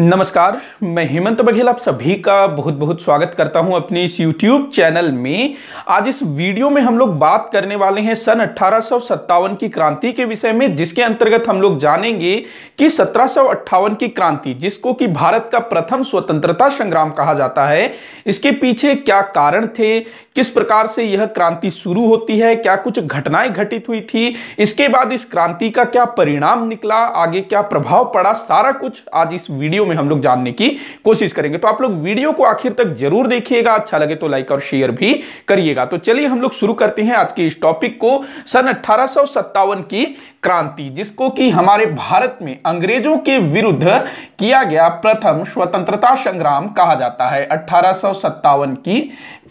नमस्कार मैं हेमंत बघेल आप सभी का बहुत बहुत स्वागत करता हूं अपने इस YouTube चैनल में आज इस वीडियो में हम लोग बात करने वाले हैं सन अठारह की क्रांति के विषय में जिसके अंतर्गत हम लोग जानेंगे कि सत्रह की क्रांति जिसको कि भारत का प्रथम स्वतंत्रता संग्राम कहा जाता है इसके पीछे क्या कारण थे किस प्रकार से यह क्रांति शुरू होती है क्या कुछ घटनाएं घटित हुई थी इसके बाद इस क्रांति का क्या परिणाम निकला आगे क्या प्रभाव पड़ा सारा कुछ आज इस वीडियो में हम लोग जानने की कोशिश करेंगे तो आप लोग वीडियो को आखिर तक जरूर देखिएगा अच्छा लगे तो लाइक और शेयर भी करिएगा तो चलिए हम लोग शुरू करते हैं आज के इस टॉपिक को सन अठारह की क्रांति जिसको कि हमारे भारत में अंग्रेजों के विरुद्ध किया गया प्रथम स्वतंत्रता संग्राम कहा जाता है अठारह की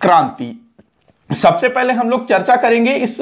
क्रांति सबसे पहले हम लोग चर्चा करेंगे इस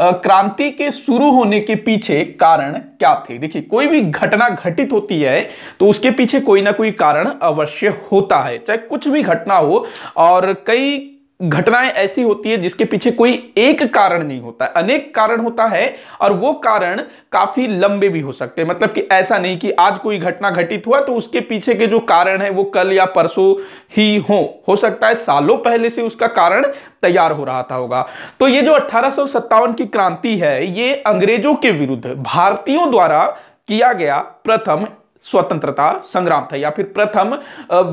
क्रांति के शुरू होने के पीछे कारण क्या थे देखिए कोई भी घटना घटित होती है तो उसके पीछे कोई ना कोई कारण अवश्य होता है चाहे कुछ भी घटना हो और कई घटनाएं ऐसी होती है जिसके पीछे कोई एक कारण नहीं होता है अनेक कारण होता है और वो कारण काफी लंबे भी हो सकते हैं मतलब कि ऐसा नहीं कि आज कोई घटना घटित हुआ तो उसके पीछे के जो कारण है वो कल या परसों ही हो हो सकता है सालों पहले से उसका कारण तैयार हो रहा था होगा तो ये जो अठारह की क्रांति है ये अंग्रेजों के विरुद्ध भारतीयों द्वारा किया गया प्रथम स्वतंत्रता संग्राम था या फिर प्रथम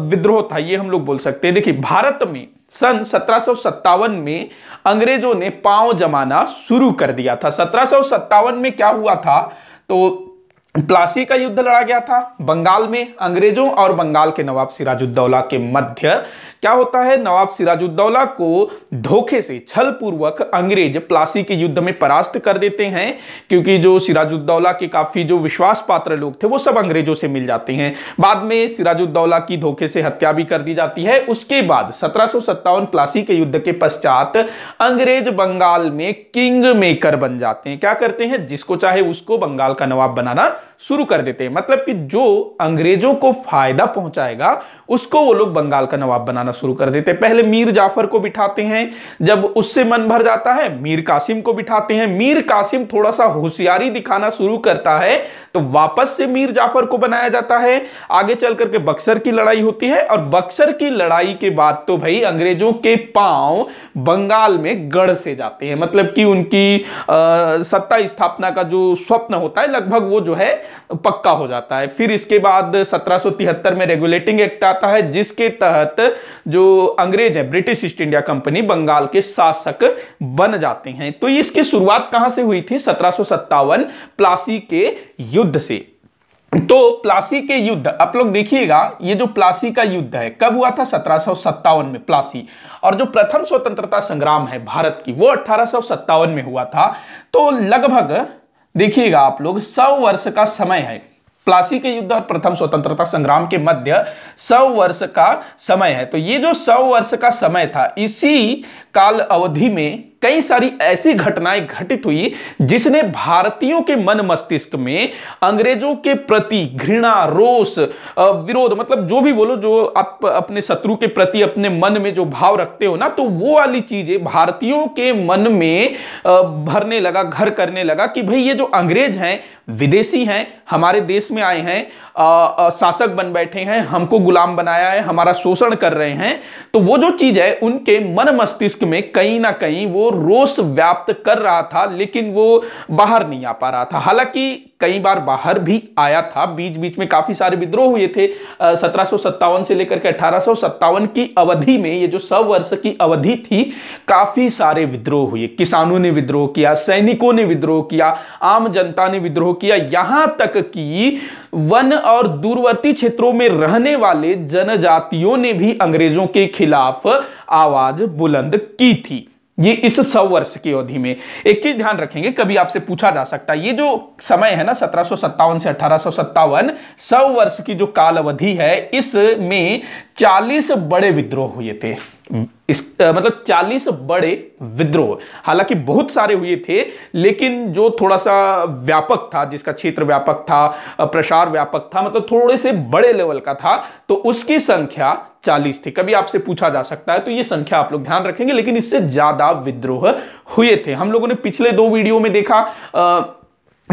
विद्रोह था ये हम लोग बोल सकते हैं देखिए भारत में सन सत्रह में अंग्रेजों ने पांव जमाना शुरू कर दिया था सत्रह में क्या हुआ था तो प्लासी का युद्ध लड़ा गया था बंगाल में अंग्रेजों और बंगाल के नवाब सिराजुद्दौला के मध्य क्या होता है नवाब सिराजुद्दौला को धोखे से छल पूर्वक अंग्रेज प्लासी के युद्ध में परास्त कर देते हैं क्योंकि जो सिराजुद्दौला के काफी जो विश्वास पात्र लोग थे वो सब अंग्रेजों से मिल जाते हैं बाद में सिराजुद्दौला की धोखे से हत्या भी कर दी जाती है उसके बाद सत्रह प्लासी के युद्ध के पश्चात अंग्रेज बंगाल में किंग मेकर बन जाते हैं क्या करते हैं जिसको चाहे उसको बंगाल का नवाब बनाना शुरू कर देते हैं मतलब कि जो अंग्रेजों को फायदा पहुंचाएगा उसको वो लोग बंगाल का नवाब बनाना शुरू कर देते हैं पहले मीर जाफर को बिठाते हैं जब उससे मन भर जाता है मीर कासिम को बिठाते हैं मीर कासिम थोड़ा सा होशियारी दिखाना शुरू करता है तो वापस से मीर जाफर को बनाया जाता है आगे चल करके बक्सर की लड़ाई होती है और बक्सर की लड़ाई के बाद तो भाई अंग्रेजों के पांव बंगाल में गढ़ से जाते हैं मतलब कि उनकी आ, सत्ता स्थापना का जो स्वप्न होता है लगभग वो जो है पक्का हो जाता है फिर इसके बाद सत्रह में रेगुलेटिंग एक्ट आता है जिसके तहत जो अंग्रेज है British East India Company Bengal के शासक बन जाते हैं तो इसकी शुरुआत कहां से हुई थी सत्रह प्लासी के युद्ध से तो प्लासी के युद्ध आप लोग देखिएगा ये जो प्लासी का युद्ध है कब हुआ था सत्रह में प्लासी और जो प्रथम स्वतंत्रता संग्राम है भारत की वो अठारह में हुआ था तो लगभग देखिएगा आप लोग सौ वर्ष का समय है प्लासी के युद्ध और प्रथम स्वतंत्रता संग्राम के मध्य सौ वर्ष का समय है तो ये जो सौ वर्ष का समय था इसी काल अवधि में कई सारी ऐसी घटनाएं घटित हुई जिसने भारतीयों के मन मस्तिष्क में अंग्रेजों के प्रति घृणा रोष विरोध मतलब जो भी बोलो जो आप अपने शत्रु के प्रति अपने मन में जो भाव रखते हो ना तो वो वाली चीजें भारतीयों के मन में भरने लगा घर करने लगा कि भाई ये जो अंग्रेज हैं विदेशी हैं हमारे देश में आए हैं शासक बन बैठे हैं हमको गुलाम बनाया है हमारा शोषण कर रहे हैं तो वो जो चीज है उनके मन मस्तिष्क में कहीं ना कहीं वो रोष व्याप्त कर रहा था लेकिन वो बाहर नहीं आ पा रहा था हालांकि कई बार बाहर भी आया था बीच बीच में काफी सारे विद्रोह हुए थे सत्रह से लेकर के अठारह की अवधि में ये जो सौ वर्ष की अवधि थी काफी सारे विद्रोह हुए किसानों ने विद्रोह किया सैनिकों ने विद्रोह किया आम जनता ने विद्रोह किया यहां तक कि वन और दूरवर्ती क्षेत्रों में रहने वाले जनजातियों ने भी अंग्रेजों के खिलाफ आवाज बुलंद की थी ये इस सौ वर्ष की अवधि में एक चीज ध्यान रखेंगे कभी आपसे पूछा जा सकता है ये जो समय है ना सत्रह से अठारह सौ वर्ष की जो काल अवधि है इसमें 40 बड़े विद्रोह हुए थे इस मतलब 40 बड़े विद्रोह हालांकि बहुत सारे हुए थे लेकिन जो थोड़ा सा व्यापक था जिसका क्षेत्र व्यापक था प्रसार व्यापक था मतलब थोड़े से बड़े लेवल का था तो उसकी संख्या 40 थी कभी आपसे पूछा जा सकता है तो ये संख्या आप लोग ध्यान रखेंगे लेकिन इससे ज्यादा विद्रोह हुए थे हम लोगों ने पिछले दो वीडियो में देखा आ,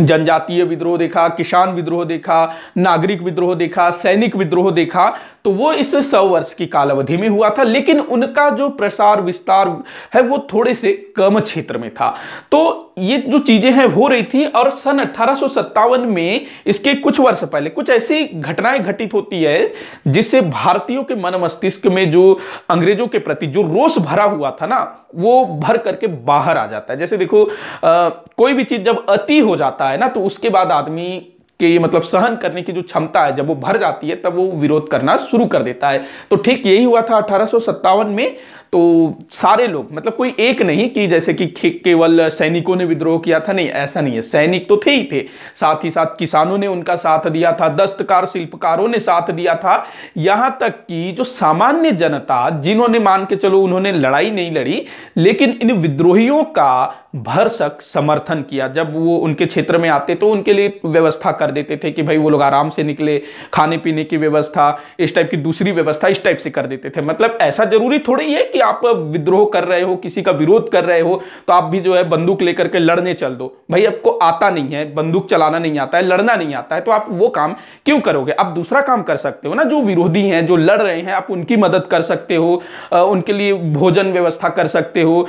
जनजातीय विद्रोह देखा किसान विद्रोह देखा नागरिक विद्रोह देखा सैनिक विद्रोह देखा तो वो इस सौ वर्ष की कालावधि में हुआ था लेकिन उनका जो प्रसार विस्तार है वो थोड़े से कम क्षेत्र में था तो ये जो चीजें हैं हो रही थी और सन अठारह में इसके कुछ वर्ष पहले कुछ ऐसी घटनाएं घटित होती है जिससे भारतीयों के मन मस्तिष्क में जो अंग्रेजों के प्रति जो रोष भरा हुआ था ना वो भर करके बाहर आ जाता है जैसे देखो आ, कोई भी चीज जब अति हो जाता है है ना तो उसके बाद आदमी के मतलब सहन करने की जो क्षमता है जब वो भर जाती है तब वो विरोध करना शुरू कर देता है तो ठीक यही हुआ था अठारह में तो सारे लोग मतलब कोई एक नहीं कि जैसे कि केवल सैनिकों ने विद्रोह किया था नहीं ऐसा नहीं है सैनिक तो थे ही थे साथ ही साथ किसानों ने उनका साथ दिया था दस्तकार शिल्पकारों ने साथ दिया था यहां तक कि जो सामान्य जनता जिन्होंने मान के चलो उन्होंने लड़ाई नहीं लड़ी लेकिन इन विद्रोहियों का भरसक समर्थन किया जब वो उनके क्षेत्र में आते तो उनके लिए व्यवस्था कर देते थे कि भाई वो लोग आराम से निकले खाने पीने की व्यवस्था इस टाइप की दूसरी व्यवस्था इस टाइप से कर देते थे मतलब ऐसा जरूरी थोड़ी है कि भी आप विद्रोह कर रहे हो किसी का विरोध कर रहे हो तो आप भी जो है बंदूक लेकर के लड़ने चल दो भाई आपको आता नहीं है बंदूक चलाना नहीं आता है लड़ना नहीं आता है तो आप वो काम क्यों करोगे आप दूसरा काम कर सकते हो ना जो विरोधी हैं जो लड़ रहे हैं आप उनकी मदद कर सकते हो उनके लिए भोजन व्यवस्था कर सकते हो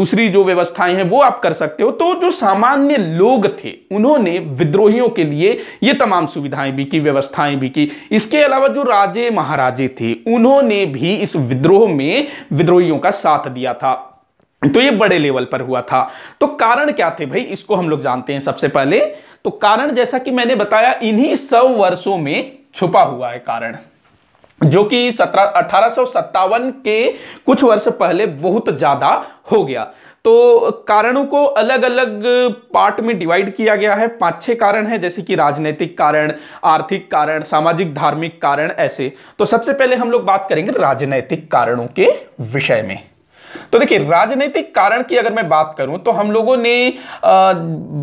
दूसरी जो व्यवस्थाएं हैं वो आप कर सकते हो तो जो सामान्य लोग थे उन्होंने विद्रोहियों के लिए ये तमाम सुविधाएं भी की व्यवस्थाएं भी की इसके अलावा जो राजे महाराजे थे उन्होंने भी इस विद्रोह में विद्रोह विद्रोहियों का साथ दिया था तो ये बड़े लेवल पर हुआ था तो कारण क्या थे भाई इसको हम लोग जानते हैं सबसे पहले तो कारण जैसा कि मैंने बताया इन्हीं सौ वर्षों में छुपा हुआ है कारण जो कि सत्रह अठारह के कुछ वर्ष पहले बहुत ज्यादा हो गया तो कारणों को अलग अलग पार्ट में डिवाइड किया गया है पांच छह कारण हैं जैसे कि राजनीतिक कारण आर्थिक कारण सामाजिक धार्मिक कारण ऐसे तो सबसे पहले हम लोग बात करेंगे राजनैतिक कारणों के विषय में तो देखिए राजनीतिक कारण की अगर मैं बात करूं तो हम लोगों ने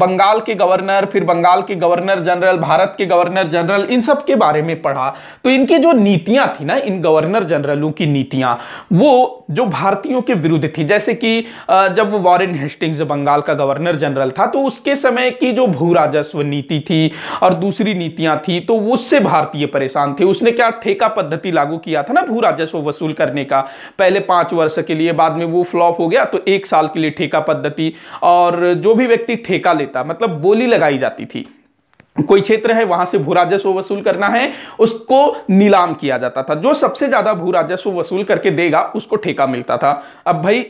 बंगाल के गवर्नर फिर बंगाल के गवर्नर जनरल भारत के गवर्नर जनरल इन सब के बारे में पढ़ा तो इनकी जो नीतियां थी ना इन गवर्नर जनरलों की नीतियां वो जो भारतीयों के विरुद्ध थी जैसे कि जब वॉरेन हेस्टिंग्स बंगाल का गवर्नर जनरल था तो उसके समय की जो भू राजस्व नीति थी और दूसरी नीतियां थी तो उससे भारतीय परेशान थे उसने क्या ठेका पद्धति लागू किया था ना भू राजस्व वसूल करने का पहले पांच वर्ष के लिए बाद में वो फ्लॉप हो गया तो एक साल के लिए ठेका पद्धति और जो भी व्यक्ति ठेका लेता मतलब बोली लगाई जाती थी कोई क्षेत्र है वहां से भू राजस्व वसूल करना है उसको नीलाम किया जाता था जो सबसे ज्यादा भू राजस्व वसूल करके देगा उसको ठेका मिलता था अब भाई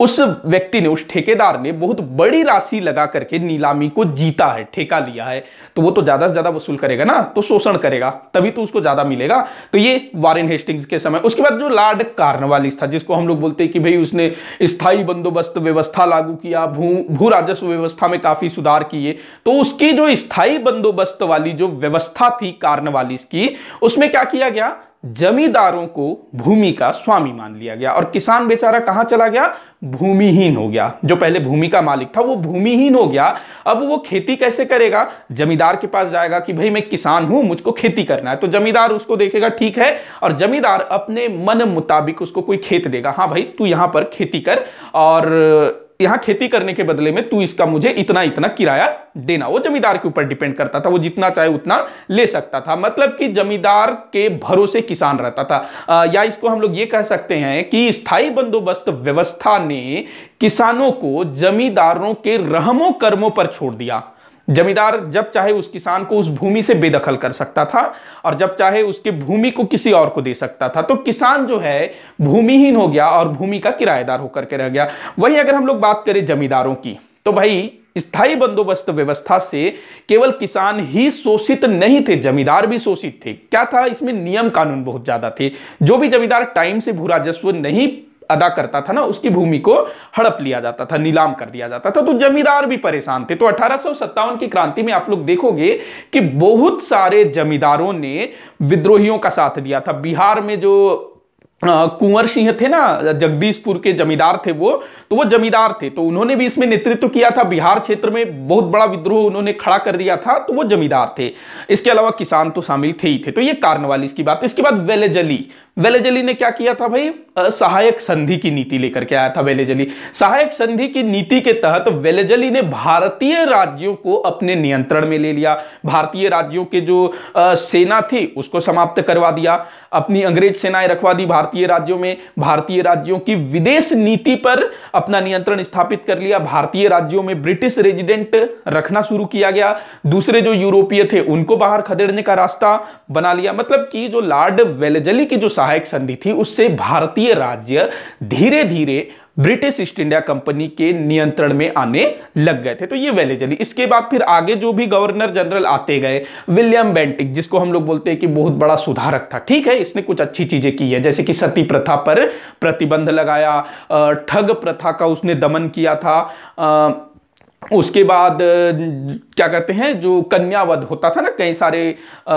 उस व्यक्ति ने उस ठेकेदार ने बहुत बड़ी राशि लगा करके नीलामी को जीता है ठेका लिया है तो वो तो ज्यादा से ज्यादा वसूल करेगा ना तो शोषण करेगा तभी तो उसको ज्यादा मिलेगा तो ये वारेन हेस्टिंग्स के समय उसके बाद जो लार्ड कार्नवालिस था जिसको हम लोग बोलते हैं कि भाई उसने स्थायी बंदोबस्त व्यवस्था लागू किया भू भू राजस्व व्यवस्था में काफी सुधार किए तो उसकी जो स्थायी बंदोबस्त वाली जो व्यवस्था थी कार्नवालिस की उसमें क्या किया गया जमींदारों को भूमि का स्वामी मान लिया गया और किसान बेचारा कहां चला गया भूमिहीन हो गया जो पहले भूमि का मालिक था वो भूमिहीन हो गया अब वो खेती कैसे करेगा जमींदार के पास जाएगा कि भाई मैं किसान हूं मुझको खेती करना है तो जमींदार उसको देखेगा ठीक है और जमींदार अपने मन मुताबिक उसको कोई खेत देगा हाँ भाई तू यहां पर खेती कर और यहां खेती करने के बदले में तू इसका मुझे इतना इतना किराया देना वो जमींदार के ऊपर डिपेंड करता था वो जितना चाहे उतना ले सकता था मतलब कि जमींदार के भरोसे किसान रहता था आ, या इसको हम लोग ये कह सकते हैं कि स्थायी बंदोबस्त व्यवस्था ने किसानों को जमींदारों के रहमो कर्मों पर छोड़ दिया जमींदार जब चाहे उस किसान को उस भूमि से बेदखल कर सकता था और जब चाहे उसकी भूमि को किसी और को दे सकता था तो किसान जो है भूमिहीन हो गया और भूमि का किराएदार होकर के रह गया वही अगर हम लोग बात करें जमींदारों की तो भाई स्थायी बंदोबस्त व्यवस्था से केवल किसान ही शोषित नहीं थे जमींदार भी शोषित थे क्या था इसमें नियम कानून बहुत ज्यादा थे जो भी जमींदार टाइम से भू राजस्व नहीं अदा करता था ना उसकी भूमि को हड़प लिया जाता था नीलाम कर दिया जाता था तो जमींदार भी परेशान थे तो अठारह की क्रांति में आप लोग देखोगे कि बहुत सारे जमींदारों ने विद्रोहियों का साथ दिया था बिहार में जो कुंवर सिंह थे ना जगदीशपुर के जमींदार थे वो तो वो जमींदार थे तो उन्होंने भी इसमें नेतृत्व किया था बिहार क्षेत्र में बहुत बड़ा विद्रोह उन्होंने खड़ा कर दिया था तो वो जमींदार थे इसके अलावा किसान तो शामिल थे ही थे तो ये कार्नवालिस की बात इसके बाद वेलेजली वेलेजली ने क्या किया था भाई सहायक संधि की नीति लेकर के आया था वेलेजली सहायक संधि की नीति के तहत वेलेजली ने भारतीय राज्यों को अपने नियंत्रण में ले लिया भारतीय राज्यों के जो सेना थी उसको समाप्त करवा दिया अपनी अंग्रेज सेनाएं रखवा दी भारतीय राज्यों में भारतीय राज्यों की विदेश नीति पर अपना नियंत्रण स्थापित कर लिया भारतीय राज्यों में ब्रिटिश रेजिडेंट रखना शुरू किया गया दूसरे जो यूरोपीय थे उनको बाहर खदेड़ने का रास्ता बना लिया मतलब कि जो लॉर्ड वेलेजली की जो सहायक सहायक संधि थी उससे भारतीय राज्य धीरे धीरे ब्रिटिश ईस्ट इंडिया कंपनी के नियंत्रण में आने लग गए थे तो ये वैले चली इसके बाद फिर आगे जो भी गवर्नर जनरल आते गए विलियम बेंटिक जिसको हम लोग बोलते हैं कि बहुत बड़ा सुधारक था ठीक है इसने कुछ अच्छी चीजें की है जैसे कि सती प्रथा पर प्रतिबंध लगाया ठग प्रथा का उसने दमन किया था उसके बाद क्या कहते हैं जो कन्यावध होता था ना कई सारे आ,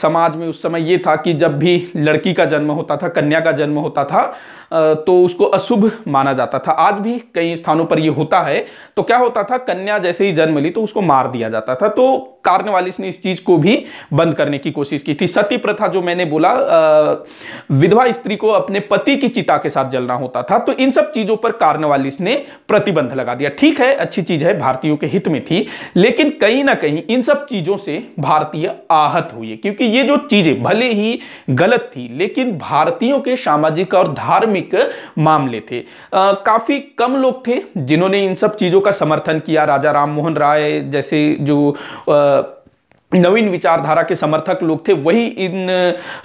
समाज में उस समय ये था कि जब भी लड़की का जन्म होता था कन्या का जन्म होता था आ, तो उसको अशुभ माना जाता था आज भी कई स्थानों पर यह होता है तो क्या होता था कन्या जैसे ही जन्म ली तो उसको मार दिया जाता था तो कार्नवालिस ने इस चीज को भी बंद करने की कोशिश की थी सती प्रथा जो मैंने बोला आ, विधवा स्त्री को अपने पति की चिता के साथ जलना होता था तो इन सब चीजों पर कार्नवालिस ने प्रतिबंध लगा दिया ठीक है अच्छी चीज है भारतीयों के हित में थी लेकिन लेकिन कहीं ना कहीं इन सब चीजों से भारतीय आहत हुए क्योंकि ये जो चीजें भले ही गलत थी लेकिन भारतीयों के सामाजिक और धार्मिक मामले थे आ, काफी कम लोग थे जिन्होंने इन सब चीजों का समर्थन किया राजा राम मोहन राय जैसे जो आ, नवीन विचारधारा के समर्थक लोग थे वही इन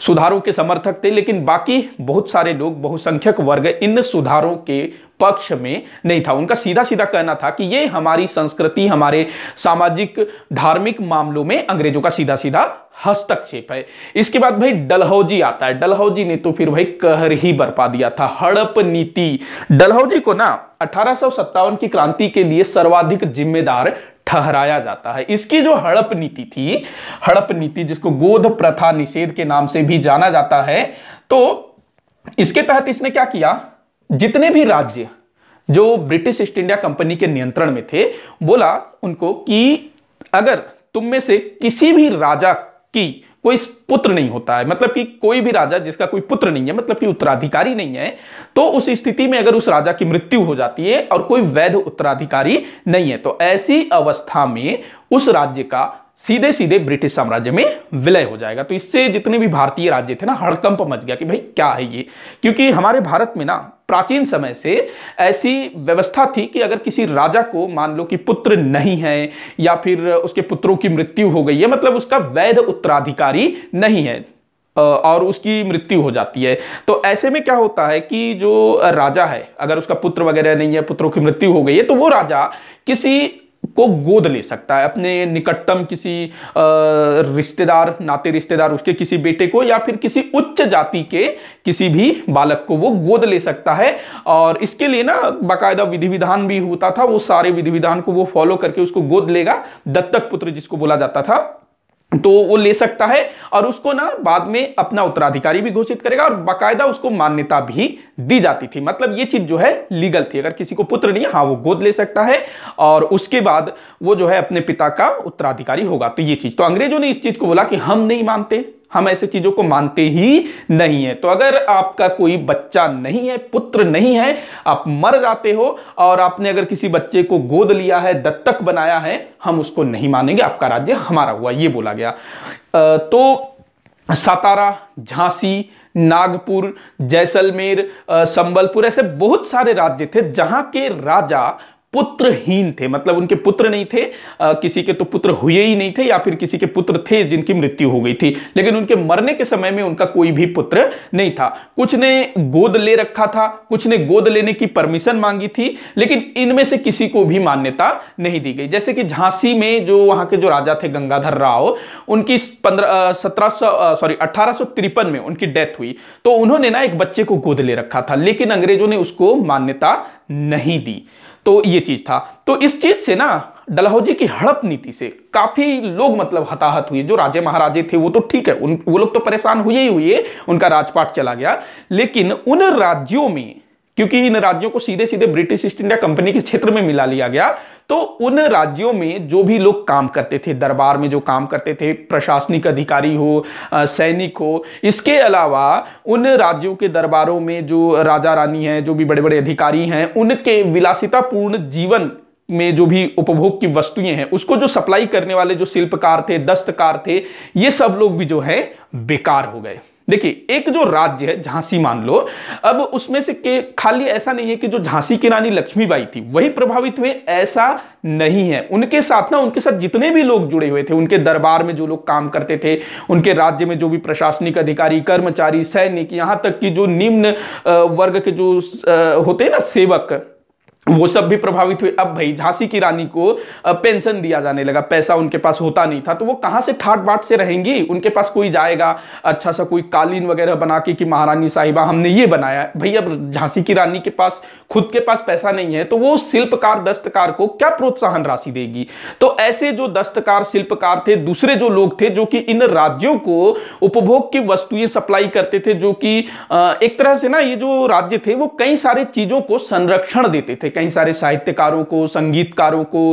सुधारों के समर्थक थे लेकिन बाकी बहुत सारे लोग बहुसंख्यक वर्ग इन सुधारों के पक्ष में नहीं था उनका सीधा सीधा कहना था कि ये हमारी संस्कृति हमारे सामाजिक धार्मिक मामलों में अंग्रेजों का सीधा सीधा हस्तक्षेप है इसके बाद भाई डलहौजी आता है डलहौजी ने तो फिर भाई कहर ही बरपा दिया था हड़प नीति डलहौजी को ना अठारह की क्रांति के लिए सर्वाधिक जिम्मेदार ठहराया जाता है इसकी जो हड़प नीति थी हड़प नीति जिसको गोध प्रथा निषेध के नाम से भी जाना जाता है तो इसके तहत इसने क्या किया जितने भी राज्य जो ब्रिटिश ईस्ट इंडिया कंपनी के नियंत्रण में थे बोला उनको कि अगर तुम में से किसी भी राजा की कोई पुत्र नहीं होता है मतलब कि कोई भी राजा जिसका कोई पुत्र नहीं है मतलब कि उत्तराधिकारी नहीं है तो उस स्थिति में अगर उस राजा की मृत्यु हो जाती है और कोई वैध उत्तराधिकारी नहीं है तो ऐसी अवस्था में उस राज्य का सीधे सीधे ब्रिटिश साम्राज्य में विलय हो जाएगा तो इससे जितने भी भारतीय राज्य थे ना हड़कंप मच गया कि भाई क्या है ये क्योंकि हमारे भारत में ना प्राचीन समय से ऐसी व्यवस्था थी कि अगर किसी राजा को मान लो कि पुत्र नहीं है या फिर उसके पुत्रों की मृत्यु हो गई है मतलब उसका वैध उत्तराधिकारी नहीं है और उसकी मृत्यु हो जाती है तो ऐसे में क्या होता है कि जो राजा है अगर उसका पुत्र वगैरह नहीं है पुत्रों की मृत्यु हो गई है तो वो राजा किसी को गोद ले सकता है अपने निकटतम किसी रिश्तेदार नाते रिश्तेदार उसके किसी बेटे को या फिर किसी उच्च जाति के किसी भी बालक को वो गोद ले सकता है और इसके लिए ना बाकायदा विधि विधान भी होता था वो सारे विधि विधान को वो फॉलो करके उसको गोद लेगा दत्तक पुत्र जिसको बोला जाता था तो वो ले सकता है और उसको ना बाद में अपना उत्तराधिकारी भी घोषित करेगा और बाकायदा उसको मान्यता भी दी जाती थी मतलब ये चीज जो है लीगल थी अगर किसी को पुत्र नहीं हाँ वो गोद ले सकता है और उसके बाद वो जो है अपने पिता का उत्तराधिकारी होगा तो ये चीज तो अंग्रेजों ने इस चीज को बोला कि हम नहीं मानते हम ऐसे चीजों को मानते ही नहीं है तो अगर आपका कोई बच्चा नहीं है पुत्र नहीं है आप मर जाते हो और आपने अगर किसी बच्चे को गोद लिया है दत्तक बनाया है हम उसको नहीं मानेंगे आपका राज्य हमारा हुआ ये बोला गया तो सातारा झांसी नागपुर जैसलमेर संबलपुर ऐसे बहुत सारे राज्य थे जहां के राजा पुत्रहीन थे मतलब उनके पुत्र नहीं थे आ, किसी के तो पुत्र हुए ही नहीं थे या फिर किसी के पुत्र थे जिनकी मृत्यु हो गई थी लेकिन उनके मरने के समय में उनका कोई भी पुत्र नहीं था कुछ ने गोद ले रखा था कुछ ने गोद लेने की परमिशन मांगी थी लेकिन इनमें से किसी को भी मान्यता नहीं दी गई जैसे कि झांसी में जो वहां के जो राजा थे गंगाधर राव उनकी पंद्रह सत्रह सॉरी अठारह में उनकी डेथ हुई तो उन्होंने ना एक बच्चे को गोद ले रखा था लेकिन अंग्रेजों ने उसको मान्यता नहीं दी तो ये चीज था तो इस चीज से ना डलहौजी की हड़प नीति से काफी लोग मतलब हताहत हुए जो राजे महाराजे थे वो तो ठीक है उन वो लोग तो परेशान हुए ही हुए उनका राजपाट चला गया लेकिन उन राज्यों में क्योंकि इन राज्यों को सीधे सीधे ब्रिटिश ईस्ट इंडिया कंपनी के क्षेत्र में मिला लिया गया तो उन राज्यों में जो भी लोग काम करते थे दरबार में जो काम करते थे प्रशासनिक अधिकारी हो सैनिक हो इसके अलावा उन राज्यों के दरबारों में जो राजा रानी हैं जो भी बड़े बड़े अधिकारी हैं उनके विलासितापूर्ण जीवन में जो भी उपभोग की वस्तुएं हैं उसको जो सप्लाई करने वाले जो शिल्पकार थे दस्तकार थे ये सब लोग भी जो है बेकार हो गए देखिए एक जो राज्य है झांसी मान लो अब उसमें से के खाली ऐसा नहीं है कि जो झांसी की रानी लक्ष्मीबाई थी वही प्रभावित हुए ऐसा नहीं है उनके साथ ना उनके साथ जितने भी लोग जुड़े हुए थे उनके दरबार में जो लोग काम करते थे उनके राज्य में जो भी प्रशासनिक अधिकारी कर्मचारी सैनिक यहां तक कि जो निम्न वर्ग के जो होते हैं ना सेवक वो सब भी प्रभावित हुए अब भाई झांसी की रानी को पेंशन दिया जाने लगा पैसा उनके पास होता नहीं था तो वो कहाँ से ठाट बाट से रहेंगी उनके पास कोई जाएगा अच्छा सा कोई कालीन वगैरह बना के कि महारानी साहिबा हमने ये बनाया भाई अब झांसी की रानी के पास खुद के पास पैसा नहीं है तो वो शिल्पकार दस्तकार को क्या प्रोत्साहन राशि देगी तो ऐसे जो दस्तकार शिल्पकार थे दूसरे जो लोग थे जो कि इन राज्यों को उपभोग की वस्तुएं सप्लाई करते थे जो कि एक तरह से ना ये जो राज्य थे वो कई सारे चीजों को संरक्षण देते थे कई सारे साहित्यकारों को संगीतकारों को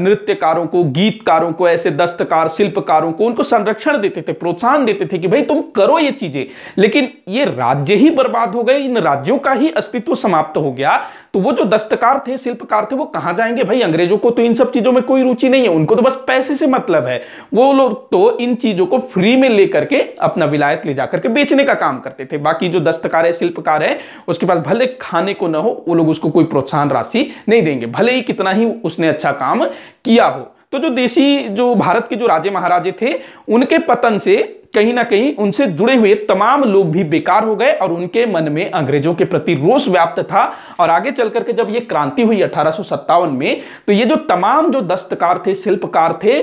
नृत्यकारों को गीतकारों को ऐसे दस्तकार शिल्पकारों को उनको संरक्षण देते थे प्रोत्साहन देते थे कि भाई तुम करो ये चीजें लेकिन ये राज्य ही बर्बाद हो गए इन राज्यों का ही अस्तित्व समाप्त हो गया तो वो जो दस्तकार थे शिल्पकार थे वो कहां जाएंगे भाई अंग्रेजों को तो इन सब चीजों में कोई रुचि नहीं है उनको तो बस पैसे से मतलब है वो लोग तो इन चीजों को फ्री में लेकर के अपना विलायत ले जाकर के बेचने का काम करते थे बाकी जो दस्तकार है शिल्पकार है उसके पास भले खाने को ना हो वो लोग उसको कोई प्रोत्साहन राशि नहीं देंगे भले ही कितना ही उसने अच्छा काम किया हो तो जो देशी जो भारत के जो राजे महाराजे थे उनके पतन से कहीं ना कहीं उनसे जुड़े हुए तमाम लोग भी बेकार हो गए और उनके मन में अंग्रेजों के प्रति रोष व्याप्त था और आगे चल करके जब ये क्रांति हुई अठारह में तो ये जो तमाम जो दस्तकार थे शिल्पकार थे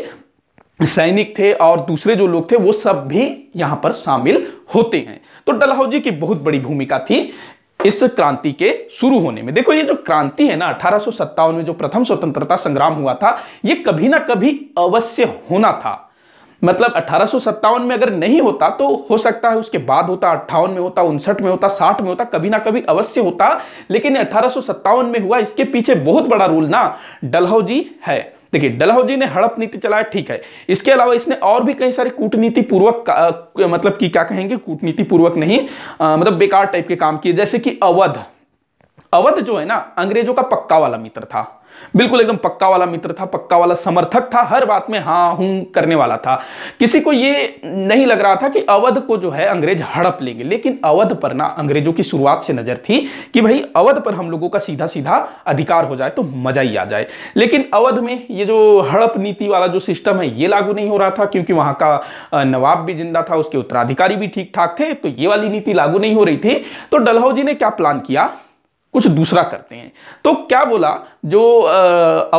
सैनिक थे और दूसरे जो लोग थे वो सब भी यहां पर शामिल होते हैं तो डलहौजी की बहुत बड़ी भूमिका थी इस क्रांति के शुरू होने में देखो ये जो क्रांति है ना अठारह में जो प्रथम स्वतंत्रता संग्राम हुआ था ये कभी ना कभी अवश्य होना था मतलब अठारह में अगर नहीं होता तो हो सकता है उसके बाद होता अट्ठावन में होता उनसठ में होता साठ में होता कभी ना कभी अवश्य होता लेकिन अठारह में हुआ इसके पीछे बहुत बड़ा रूल ना डलहौजी है देखिए डलहौजी ने हड़प नीति चलाया ठीक है इसके अलावा इसने और भी कई सारी कूटनीति पूर्वक मतलब कि क्या कहेंगे कूटनीति पूर्वक नहीं आ, मतलब बेकार टाइप के काम किए जैसे कि अवध अवध जो है ना अंग्रेजों का पक्का वाला मित्र था बिल्कुल एकदम पक्का वाला मित्र था पक्का वाला समर्थक था हर बात में हाँ हूं करने वाला था किसी को यह नहीं लग रहा था कि अवध को जो है अंग्रेज हड़प लेंगे लेकिन अवध पर ना अंग्रेजों की शुरुआत से नजर थी कि भाई अवध पर हम लोगों का सीधा सीधा अधिकार हो जाए तो मजा ही आ जाए लेकिन अवध में ये जो हड़प नीति वाला जो सिस्टम है ये लागू नहीं हो रहा था क्योंकि वहां का नवाब भी जिंदा था उसके उत्तराधिकारी भी ठीक ठाक थे तो ये वाली नीति लागू नहीं हो रही थी तो डलहौजी ने क्या प्लान किया कुछ दूसरा करते हैं तो क्या बोला जो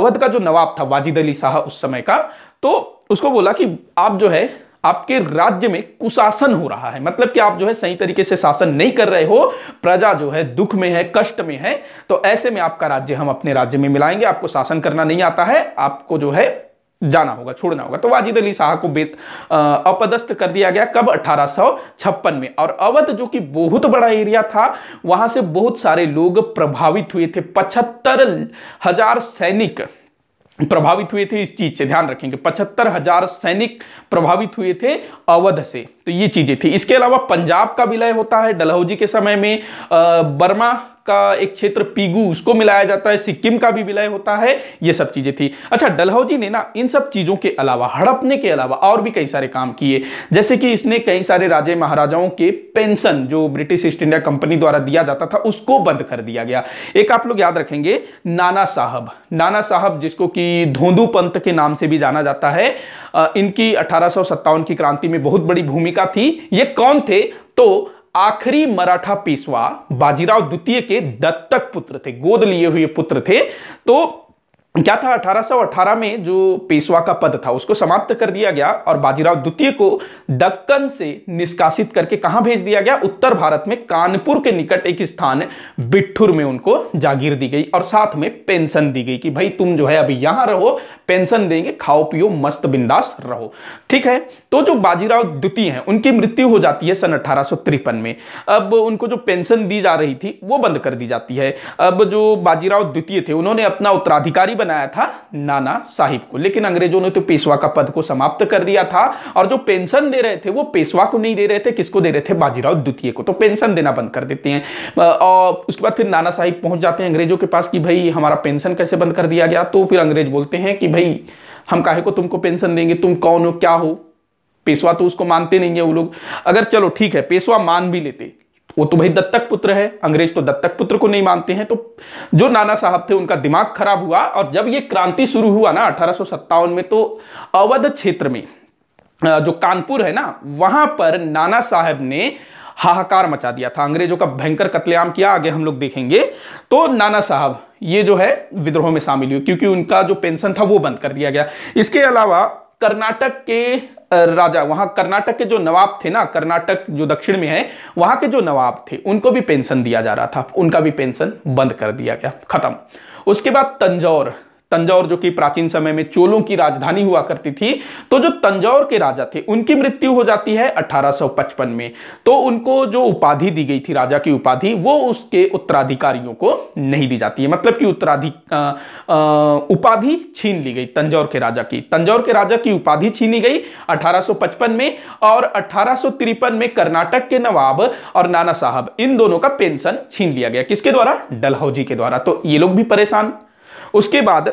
अवध का जो नवाब था वाजिद अली शाह उस समय का तो उसको बोला कि आप जो है आपके राज्य में कुशासन हो रहा है मतलब कि आप जो है सही तरीके से शासन नहीं कर रहे हो प्रजा जो है दुख में है कष्ट में है तो ऐसे में आपका राज्य हम अपने राज्य में मिलाएंगे आपको शासन करना नहीं आता है आपको जो है जाना होगा छोड़ना होगा तो वाजिद अली शाह को बेत अपदस्थ कर दिया गया कब अठारह में और अवध जो कि बहुत बड़ा एरिया था वहां से बहुत सारे लोग प्रभावित हुए थे पचहत्तर हजार सैनिक प्रभावित हुए थे इस चीज से ध्यान रखेंगे पचहत्तर हजार सैनिक प्रभावित हुए थे अवध से तो ये चीजें थी इसके अलावा पंजाब का विलय होता है डलहौजी के समय में बर्मा का एक क्षेत्र पीगू उसको मिलाया जाता है सिक्किम का भी विलय होता है ये सब चीजें थी अच्छा डलहौजी ने ना इन सब चीजों के अलावा हड़पने के अलावा और भी कई सारे काम किए जैसे कि इसने कई सारे राजे महाराजाओं के पेंशन जो ब्रिटिश ईस्ट इंडिया कंपनी द्वारा दिया जाता था उसको बंद कर दिया गया एक आप लोग याद रखेंगे नाना साहब नाना साहब जिसको कि धोंदू पंत के नाम से भी जाना जाता है इनकी अठारह की क्रांति में बहुत बड़ी भूमिका भूमिका थी ये कौन थे तो आखिरी मराठा पेशवा बाजीराव द्वितीय के दत्तक पुत्र थे गोद लिए हुए पुत्र थे तो क्या था 1818 में जो पेशवा का पद था उसको समाप्त कर दिया गया और बाजीराव द्वितीय को दक्कन से निष्कासित करके कहा भेज दिया गया उत्तर भारत में कानपुर के निकट एक स्थान बिट्ठुर में उनको जागीर दी गई और साथ में पेंशन दी गई कि भाई तुम जो है अभी यहां रहो पेंशन देंगे खाओ पियो मस्त बिंदास रहो ठीक है तो जो बाजीराव द्वितीय है उनकी मृत्यु हो जाती है सन अठारह में अब उनको जो पेंशन दी जा रही थी वो बंद कर दी जाती है अब जो बाजीराव द्वितीय थे उन्होंने अपना उत्तराधिकारी बनाया था नाना साहिब को लेकिन अंग्रेजों ने तो पेशवा का पद को समाप्त कर दिया था और जो पेंशन दे रहे थे वो पेशवा को नहीं दे रहे थे किसको दे रहे थे बाजीराव द्वितीय को तो पेंशन देना बंद कर देते हैं और उसके बाद फिर नाना साहिब पहुंच जाते हैं अंग्रेजों के पास कि भाई हमारा पेंशन कैसे बंद कर दिया गया तो फिर अंग्रेज बोलते हैं कि भाई हम काहे को तुमको पेंशन देंगे तुम कौन हो क्या हो पेशवा तो उसको मानते नहीं है वो लोग अगर चलो ठीक है पेशवा मान भी लेते वो तो भाई दत्तक पुत्र है अंग्रेज तो दत्तक पुत्र को नहीं मानते हैं तो जो नाना साहब थे उनका दिमाग खराब हुआ और जब ये क्रांति शुरू हुआ ना अठारह में तो अवध क्षेत्र में जो कानपुर है ना वहां पर नाना साहब ने हाहाकार मचा दिया था अंग्रेजों का भयंकर कत्लेआम किया आगे हम लोग देखेंगे तो नाना साहब ये जो है विद्रोह में शामिल हुए क्योंकि उनका जो पेंशन था वो बंद कर दिया गया इसके अलावा कर्नाटक के राजा वहां कर्नाटक के जो नवाब थे ना कर्नाटक जो दक्षिण में है वहां के जो नवाब थे उनको भी पेंशन दिया जा रहा था उनका भी पेंशन बंद कर दिया गया खत्म उसके बाद तंजौर तंजौर जो कि प्राचीन समय में चोलों की राजधानी हुआ करती थी तो जो तंजौर के राजा थे उनकी मृत्यु हो जाती है 1855 में तो उनको जो उपाधि दी गई थी राजा की उपाधि वो उसके उत्तराधिकारियों को नहीं दी जाती है मतलब कि उत्तराधिक उपाधि छीन ली गई तंजौर के राजा की तंजौर के राजा की उपाधि छीनी गई अठारह में और अठारह में कर्नाटक के नवाब और नाना साहब इन दोनों का पेंशन छीन लिया गया किसके द्वारा डलहौजी के द्वारा तो ये लोग भी परेशान उसके बाद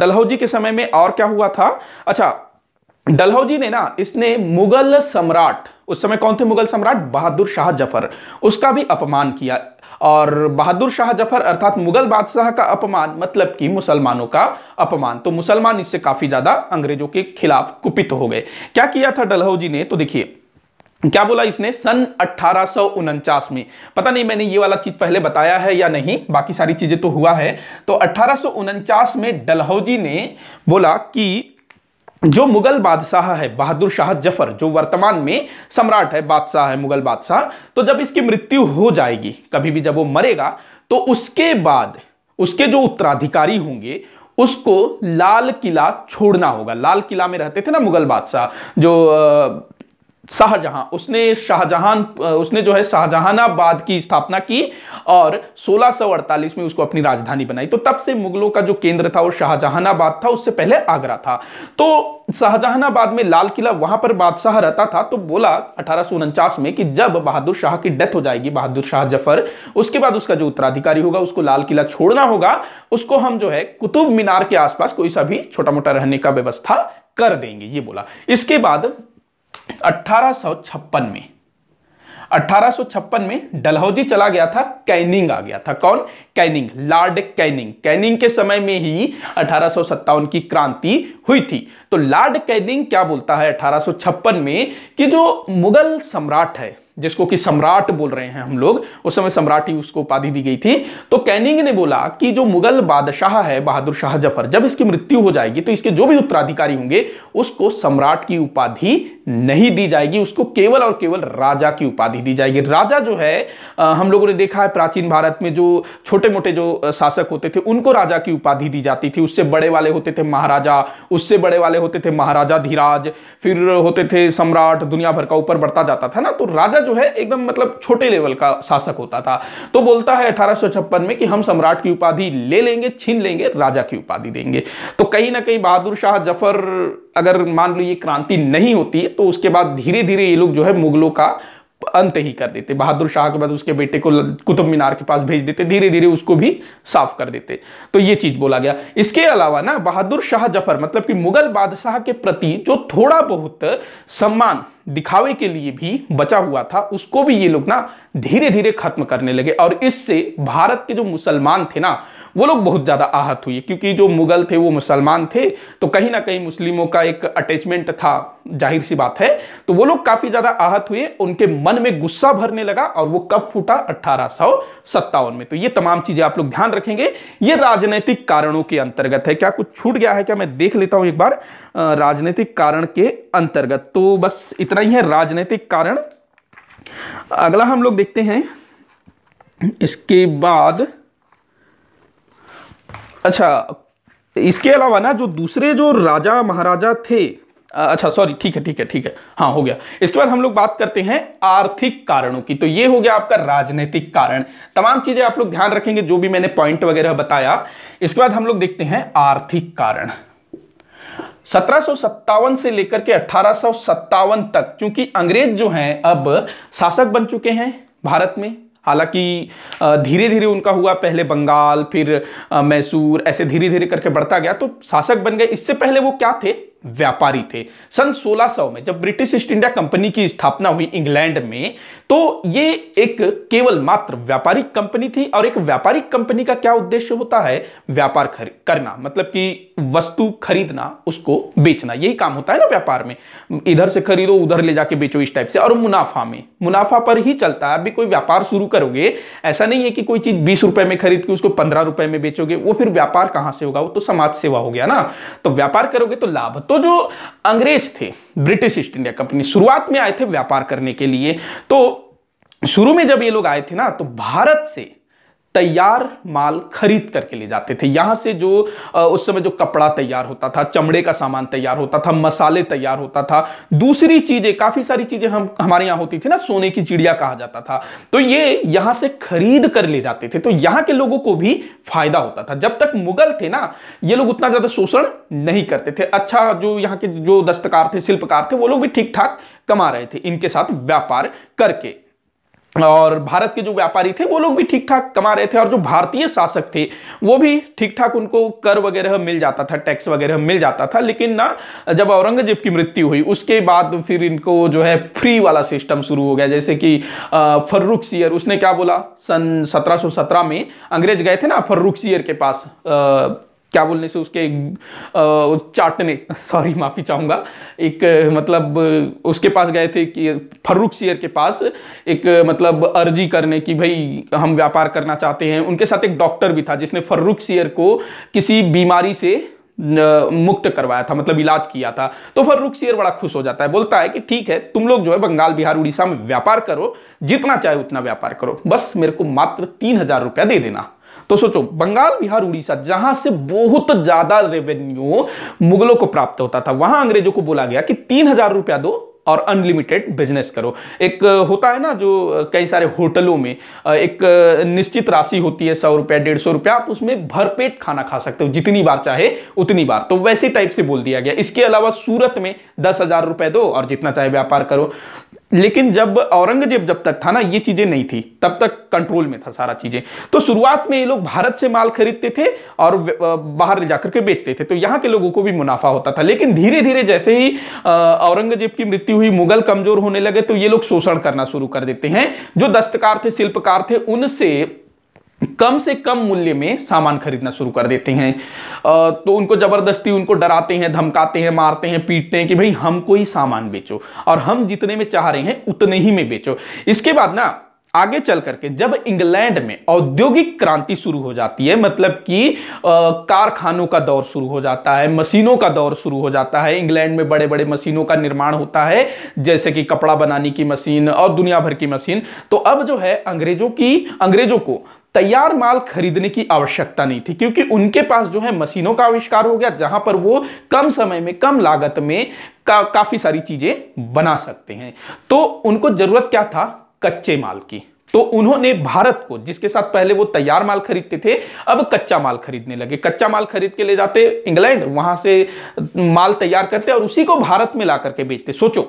डलहौजी के समय में और क्या हुआ था अच्छा डलहौजी ने ना इसने मुगल सम्राट उस समय कौन थे मुगल सम्राट बहादुर शाह जफर उसका भी अपमान किया और बहादुर शाह जफर अर्थात मुगल बादशाह का अपमान मतलब कि मुसलमानों का अपमान तो मुसलमान इससे काफी ज्यादा अंग्रेजों के खिलाफ कुपित हो गए क्या किया था डलहौजी ने तो देखिए क्या बोला इसने सन अट्ठारह में पता नहीं मैंने ये वाला चीज पहले बताया है या नहीं बाकी सारी चीजें तो हुआ है तो अठारह में डलहौजी ने बोला कि जो मुगल बादशाह है बहादुर शाह जफर जो वर्तमान में सम्राट है बादशाह है मुगल बादशाह तो जब इसकी मृत्यु हो जाएगी कभी भी जब वो मरेगा तो उसके बाद उसके जो उत्तराधिकारी होंगे उसको लाल किला छोड़ना होगा लाल किला में रहते थे ना मुगल बादशाह जो शाहजहां उसने शाहजहां उसने जो है शाहजहानाबाद की स्थापना की और 1648 में उसको अपनी राजधानी बनाई तो तब से मुगलों का जो केंद्र था वो शाहजहानाबाद था उससे पहले आगरा था तो शाहजहानाबाद में लाल किला वहां पर बादशाह रहता था तो बोला अठारह में कि जब बहादुर शाह की डेथ हो जाएगी बहादुर शाह जफर उसके बाद उसका जो उत्तराधिकारी होगा उसको लाल किला छोड़ना होगा उसको हम जो है कुतुब मीनार के आसपास कोई सा भी छोटा मोटा रहने का व्यवस्था कर देंगे ये बोला इसके बाद 1856 में 1856 में डलहौजी चला गया था कैनिंग आ गया था कौन कैनिंग लॉर्ड कैनिंग कैनिंग के समय में ही अठारह की क्रांति हुई थी तो लॉर्ड कैनिंग क्या बोलता है अठारह में कि जो मुगल सम्राट है जिसको कि सम्राट बोल रहे हैं हम लोग उस समय सम्राट ही उसको उपाधि दी गई थी तो कैनिंग ने बोला कि जो मुगल बादशाह है बहादुर शाह जफर जब इसकी मृत्यु हो जाएगी तो इसके जो भी उत्तराधिकारी होंगे उसको सम्राट की उपाधि नहीं दी जाएगी उसको केवल और केवल राजा की उपाधि दी जाएगी राजा जो है हम लोगों ने देखा है प्राचीन भारत में जो छोटे छोटे मोटे जो शासक होते थे उनको राजा की उपाधि दी जाती थी उससे बड़े वाले होते थे महाराजा उससे बड़े वाले होते थे महाराजा धीराज फिर होते थे सम्राट दुनिया भर का ऊपर बढ़ता जाता था ना तो राजा जो है एकदम मतलब छोटे लेवल का शासक होता था तो बोलता है अठारह में कि हम सम्राट की उपाधि ले लेंगे छीन लेंगे राजा की उपाधि देंगे तो कहीं ना कहीं बहादुर शाह जफर अगर मान लो ये क्रांति नहीं होती तो उसके बाद धीरे धीरे ये लोग जो है मुगलों का अंत ही कर देते बहादुर शाह के बाद उसके बेटे को कुतुब मीनार के पास भेज देते धीरे धीरे उसको भी साफ कर देते तो ये चीज बोला गया इसके अलावा ना बहादुर शाह जफर मतलब कि मुगल बादशाह के प्रति जो थोड़ा बहुत सम्मान दिखावे के लिए भी बचा हुआ था उसको भी ये लोग ना धीरे धीरे खत्म करने लगे और इससे भारत के जो मुसलमान थे ना वो लोग बहुत ज़्यादा आहत हुए क्योंकि जो मुगल थे वो मुसलमान थे तो कहीं ना कहीं मुस्लिमों का एक अटैचमेंट था जाहिर सी बात है तो वो लोग काफ़ी ज़्यादा आहत हुए उनके मन में गुस्सा भरने लगा और वो कब फूटा अट्ठारह में तो ये तमाम चीज़ें आप लोग ध्यान रखेंगे ये राजनीतिक कारणों के अंतर्गत है क्या कुछ छूट गया है क्या मैं देख लेता हूँ एक बार राजनीतिक कारण के अंतर्गत तो बस इतना ही है राजनीतिक कारण अगला हम लोग देखते हैं इसके बाद अच्छा इसके अलावा ना जो दूसरे जो राजा महाराजा थे अच्छा सॉरी ठीक है ठीक है ठीक है हाँ हो गया इसके बाद हम लोग बात करते हैं आर्थिक कारणों की तो ये हो गया आपका राजनीतिक कारण तमाम चीजें आप लोग ध्यान रखेंगे जो भी मैंने पॉइंट वगैरह बताया इसके बाद हम लोग देखते हैं आर्थिक कारण सत्रह से लेकर के अठारह तक क्योंकि अंग्रेज जो हैं अब शासक बन चुके हैं भारत में हालांकि धीरे धीरे उनका हुआ पहले बंगाल फिर मैसूर ऐसे धीरे धीरे करके बढ़ता गया तो शासक बन गए इससे पहले वो क्या थे व्यापारी थे सन 1600 में जब ब्रिटिश ईस्ट इंडिया कंपनी की स्थापना हुई इंग्लैंड में तो ये एक केवल मात्र व्यापारिक कंपनी थी और एक व्यापारिक कंपनी का क्या उद्देश्य होता है व्यापार करना मतलब कि वस्तु खरीदना उसको बेचना यही काम होता है ना व्यापार में इधर से खरीदो उधर ले जाके बेचो इस टाइप से और मुनाफा में मुनाफा पर ही चलता है अभी कोई व्यापार शुरू करोगे ऐसा नहीं है कि कोई चीज बीस रुपए में खरीद के उसको पंद्रह रुपए में बेचोगे वो फिर व्यापार कहां से होगा वो तो समाज सेवा हो गया ना तो व्यापार करोगे तो लाभ तो तो जो अंग्रेज थे ब्रिटिश ईस्ट इंडिया कंपनी शुरुआत में आए थे व्यापार करने के लिए तो शुरू में जब ये लोग आए थे ना तो भारत से तैयार माल खरीद करके ले जाते थे यहाँ से जो उस समय जो कपड़ा तैयार होता था चमड़े का सामान तैयार होता था मसाले तैयार होता था दूसरी चीजें काफी सारी चीजें हम हमारे यहाँ होती थी ना सोने की चिड़िया कहा जाता था तो ये यहाँ से खरीद कर ले जाते थे तो यहाँ के लोगों को भी फायदा होता था जब तक मुगल थे ना ये लोग उतना ज्यादा शोषण नहीं करते थे अच्छा जो यहाँ के जो दस्तकार थे शिल्पकार थे वो लोग भी ठीक ठाक कमा रहे थे इनके साथ व्यापार करके और भारत के जो व्यापारी थे वो लोग भी ठीक ठाक कमा रहे थे और जो भारतीय शासक थे वो भी ठीक ठाक उनको कर वगैरह मिल जाता था टैक्स वगैरह मिल जाता था लेकिन ना जब औरंगजेब की मृत्यु हुई उसके बाद फिर इनको जो है फ्री वाला सिस्टम शुरू हो गया जैसे कि फर्रुख सियर उसने क्या बोला सन 1717 में अंग्रेज गए थे ना फर्रुख सियर के पास आ, क्या बोलने से उसके चाटने सॉरी माफ़ी चाहूँगा एक मतलब उसके पास गए थे कि फर्रुख शेयर के पास एक मतलब अर्जी करने की भाई हम व्यापार करना चाहते हैं उनके साथ एक डॉक्टर भी था जिसने फर्रुख शेयर को किसी बीमारी से मुक्त करवाया था मतलब इलाज किया था तो फिर रुख शेयर बड़ा खुश हो जाता है बोलता है कि ठीक है तुम लोग जो है बंगाल बिहार उड़ीसा में व्यापार करो जितना चाहे उतना व्यापार करो बस मेरे को मात्र तीन हजार रुपया दे देना तो सोचो बंगाल बिहार उड़ीसा जहां से बहुत ज्यादा रेवेन्यू मुगलों को प्राप्त होता था वहां अंग्रेजों को बोला गया कि तीन हजार रुपया दो और अनलिमिटेड बिजनेस करो एक होता है ना जो कई सारे होटलों में एक निश्चित राशि होती है सौ रुपया डेढ़ सौ रुपया आप उसमें भरपेट खाना खा सकते हो जितनी बार चाहे उतनी बार तो वैसे टाइप से बोल दिया गया इसके अलावा सूरत में दस हजार रुपये दो और जितना चाहे व्यापार करो लेकिन जब औरंगजेब जब तक था ना ये चीजें नहीं थी तब तक कंट्रोल में था सारा चीजें तो शुरुआत में ये लोग भारत से माल खरीदते थे और बाहर ले जाकर के बेचते थे तो यहाँ के लोगों को भी मुनाफा होता था लेकिन धीरे धीरे जैसे ही औरंगजेब की मृत्यु हुई मुगल कमजोर होने लगे तो ये लोग शोषण करना शुरू कर देते हैं जो दस्तकार थे शिल्पकार थे उनसे कम से कम मूल्य में सामान खरीदना शुरू कर देते हैं तो उनको ज़बरदस्ती उनको डराते हैं धमकाते हैं मारते हैं पीटते हैं कि भाई हमको ही सामान बेचो और हम जितने में चाह रहे हैं उतने ही में बेचो इसके बाद ना आगे चल करके जब इंग्लैंड में औद्योगिक क्रांति शुरू हो जाती है मतलब कि कारखानों का दौर शुरू हो जाता है मशीनों का दौर शुरू हो जाता है इंग्लैंड में बड़े बड़े मशीनों का निर्माण होता है जैसे कि कपड़ा बनाने की मशीन और दुनिया भर की मशीन तो अब जो है अंग्रेजों की अंग्रेजों को तैयार माल खरीदने की आवश्यकता नहीं थी क्योंकि उनके पास जो है मशीनों का आविष्कार हो गया जहां पर वो कम समय में कम लागत में का, काफी सारी चीजें बना सकते हैं तो उनको जरूरत क्या था कच्चे माल की तो उन्होंने भारत को जिसके साथ पहले वो तैयार माल खरीदते थे अब कच्चा माल खरीदने लगे कच्चा माल खरीद के ले जाते इंग्लैंड वहां से माल तैयार करते और उसी को भारत में ला करके बेचते सोचो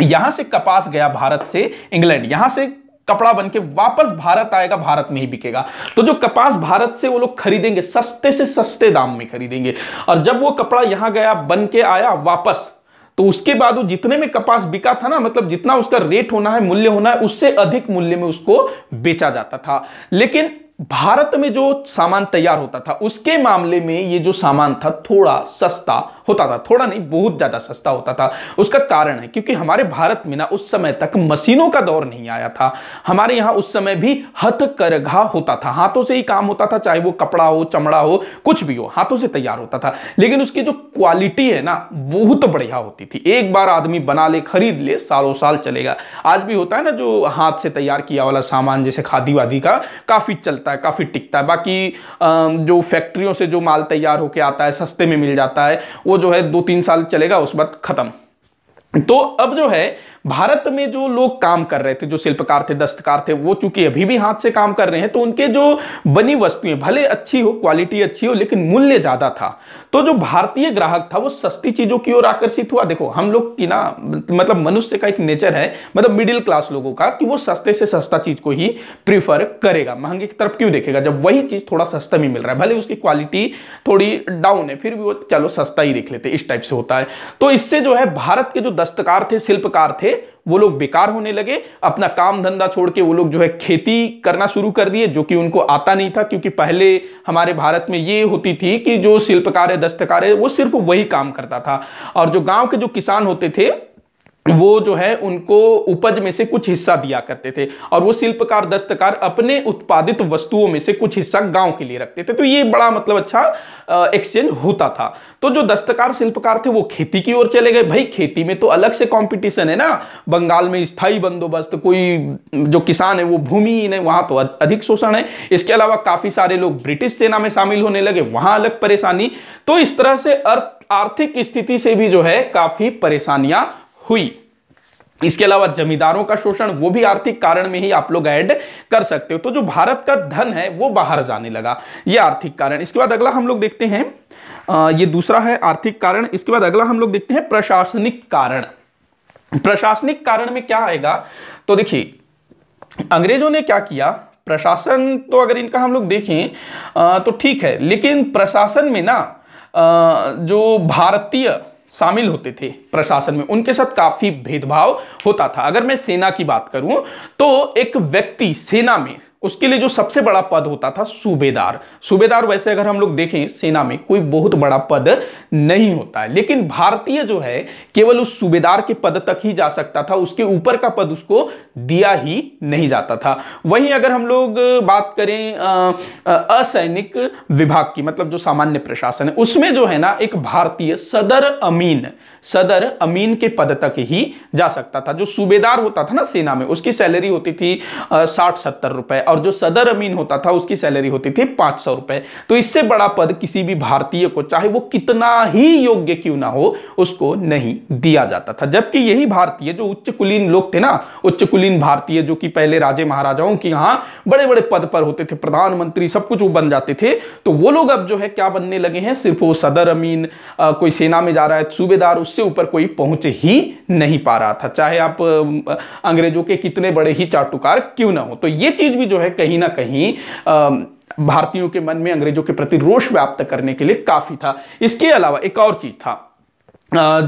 यहां से कपास गया भारत से इंग्लैंड यहां से कपड़ा बन के वापस भारत आएगा भारत में ही बिकेगा तो जो कपास भारत से वो लोग खरीदेंगे सस्ते से सस्ते दाम में खरीदेंगे और जब वो कपड़ा यहां गया बन के आया वापस तो उसके बाद वो जितने में कपास बिका था ना मतलब जितना उसका रेट होना है मूल्य होना है उससे अधिक मूल्य में उसको बेचा जाता था लेकिन भारत में जो सामान तैयार होता था उसके मामले में ये जो सामान था थोड़ा सस्ता होता था थोड़ा नहीं बहुत ज़्यादा सस्ता होता था उसका कारण है क्योंकि हमारे भारत में ना उस समय तक मशीनों का दौर नहीं आया था हमारे यहां उस समय भी हथकरघा होता था हाथों से ही काम होता था चाहे वो कपड़ा हो चमड़ा हो कुछ भी हो हाथों से तैयार होता था लेकिन उसकी जो क्वालिटी है ना बहुत बढ़िया होती थी एक बार आदमी बना ले खरीद ले सालों साल चलेगा आज भी होता है ना जो हाथ से तैयार किया वाला सामान जैसे खादी वादी का काफ़ी चलता है काफ़ी टिकता है बाकी जो फैक्ट्रियों से जो माल तैयार होकर आता है सस्ते में मिल जाता है वो जो है दो तीन साल चलेगा उस बाद ख़त्म तो अब जो है भारत में जो लोग काम कर रहे थे जो शिल्पकार थे दस्तकार थे वो चूंकि अभी भी हाथ से काम कर रहे हैं तो उनके जो बनी वस्तुएं भले अच्छी हो क्वालिटी अच्छी हो लेकिन मूल्य ज्यादा था तो जो भारतीय ग्राहक था वो सस्ती चीजों की ओर आकर्षित हुआ देखो हम लोग की ना मतलब मनुष्य का एक नेचर है मतलब मिडिल क्लास लोगों का कि वो सस्ते से सस्ता चीज को ही प्रीफर करेगा महंगे की तरफ क्यों देखेगा जब वही चीज थोड़ा सस्ता भी मिल रहा है भले उसकी क्वालिटी थोड़ी डाउन है फिर भी वो चलो सस्ता ही देख लेते इस टाइप से होता है तो इससे जो है भारत के जो दस्तकार थे शिल्पकार थे वो लोग बेकार होने लगे अपना काम धंधा छोड़ के वो लोग जो है खेती करना शुरू कर दिए जो कि उनको आता नहीं था क्योंकि पहले हमारे भारत में ये होती थी कि जो शिल्पकार है दस्तकार है वो सिर्फ वही काम करता था और जो गांव के जो किसान होते थे वो जो है उनको उपज में से कुछ हिस्सा दिया करते थे और वो शिल्पकार दस्तकार अपने उत्पादित वस्तुओं में से कुछ हिस्सा गांव के लिए रखते थे तो ये बड़ा मतलब अच्छा एक्सचेंज होता था तो जो दस्तकार शिल्पकार थे वो खेती की ओर चले गए भाई खेती में तो अलग से कंपटीशन है ना बंगाल में स्थायी बंदोबस्त कोई जो किसान है वो भूमिहीन है वहां तो अधिक शोषण है इसके अलावा काफी सारे लोग ब्रिटिश सेना में शामिल होने लगे वहां अलग परेशानी तो इस तरह से अर्थ आर्थिक स्थिति से भी जो है काफी परेशानियां हुई इसके अलावा जमींदारों का शोषण वो भी आर्थिक कारण में ही आप लोग ऐड कर सकते हो तो जो भारत का धन है वो बाहर जाने लगा ये आर्थिक कारण इसके बाद अगला हम लोग देखते हैं आ, ये दूसरा है आर्थिक कारण इसके बाद अगला हम लोग देखते हैं प्रशासनिक कारण प्रशासनिक कारण में क्या आएगा तो देखिए अंग्रेजों ने क्या किया प्रशासन तो अगर इनका हम लोग देखें आ, तो ठीक है लेकिन प्रशासन में ना आ, जो भारतीय शामिल होते थे प्रशासन में उनके साथ काफी भेदभाव होता था अगर मैं सेना की बात करूं तो एक व्यक्ति सेना में उसके लिए जो सबसे बड़ा पद होता था सूबेदार सूबेदार वैसे अगर हम लोग देखें सेना में कोई बहुत बड़ा पद नहीं होता है लेकिन भारतीय जो है केवल उस सूबेदार के पद तक ही जा सकता था उसके ऊपर का पद उसको दिया ही नहीं जाता था वहीं अगर हम लोग बात करें असैनिक विभाग की मतलब जो सामान्य प्रशासन है उसमें जो है ना एक भारतीय सदर अमीन सदर अमीन के पद तक ही जा सकता था जो सूबेदार होता था ना सेना में उसकी सैलरी होती थी साठ सत्तर रुपए और जो सदर अमीन होता था उसकी सैलरी होती थी पांच सौ रुपए तो इससे बड़ा पद किसी भी भारतीय को चाहे वो कितना ही योग्य क्यों ना हो उसको नहीं दिया जाता था जबकि यही भारतीय जो उच्च कुलीन लोग थे ना उच्च कुलीन भारतीय जो कि पहले राजे महाराजाओं के यहां बड़े बड़े पद पर होते थे प्रधानमंत्री सब कुछ वो बन जाते थे तो वो लोग अब जो है क्या बनने लगे हैं सिर्फ वो सदर अमीन कोई सेना में जा रहा है सूबेदार उससे ऊपर कोई पहुंच ही नहीं पा रहा था चाहे आप अंग्रेजों के कितने बड़े ही चाटुकार क्यों ना हो तो ये चीज भी जो है कहीं ना कहीं भारतीयों के मन में अंग्रेजों के प्रति रोष व्याप्त करने के लिए काफ़ी था इसके अलावा एक और चीज़ था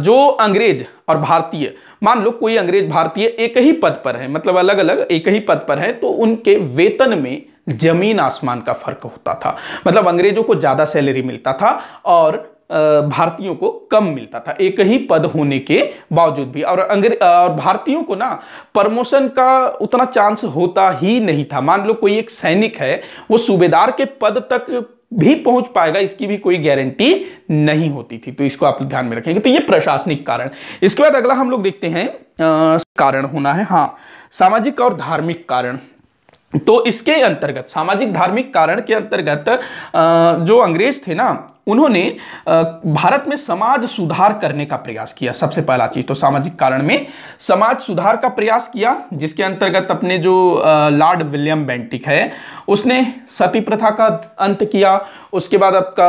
जो अंग्रेज और भारतीय मान लो कोई अंग्रेज भारतीय एक ही पद पर है मतलब अलग अलग एक ही पद पर है तो उनके वेतन में जमीन आसमान का फर्क होता था मतलब अंग्रेजों को ज़्यादा सैलरी मिलता था और भारतीयों को कम मिलता था एक ही पद होने के बावजूद भी और अंग्रेज और भारतीयों को ना प्रमोशन का उतना चांस होता ही नहीं था मान लो कोई एक सैनिक है वो सूबेदार के पद तक भी पहुंच पाएगा इसकी भी कोई गारंटी नहीं होती थी तो इसको आप ध्यान में रखेंगे तो ये प्रशासनिक कारण इसके बाद अगला हम लोग देखते हैं आ, कारण होना है हाँ सामाजिक और धार्मिक कारण तो इसके अंतर्गत सामाजिक धार्मिक कारण के अंतर्गत जो अंग्रेज थे ना उन्होंने भारत में समाज सुधार करने का प्रयास किया सबसे पहला चीज तो सामाजिक कारण में समाज सुधार का प्रयास किया जिसके अंतर्गत अपने जो लॉर्ड विलियम बेंटिक है उसने सती प्रथा का अंत किया उसके बाद आपका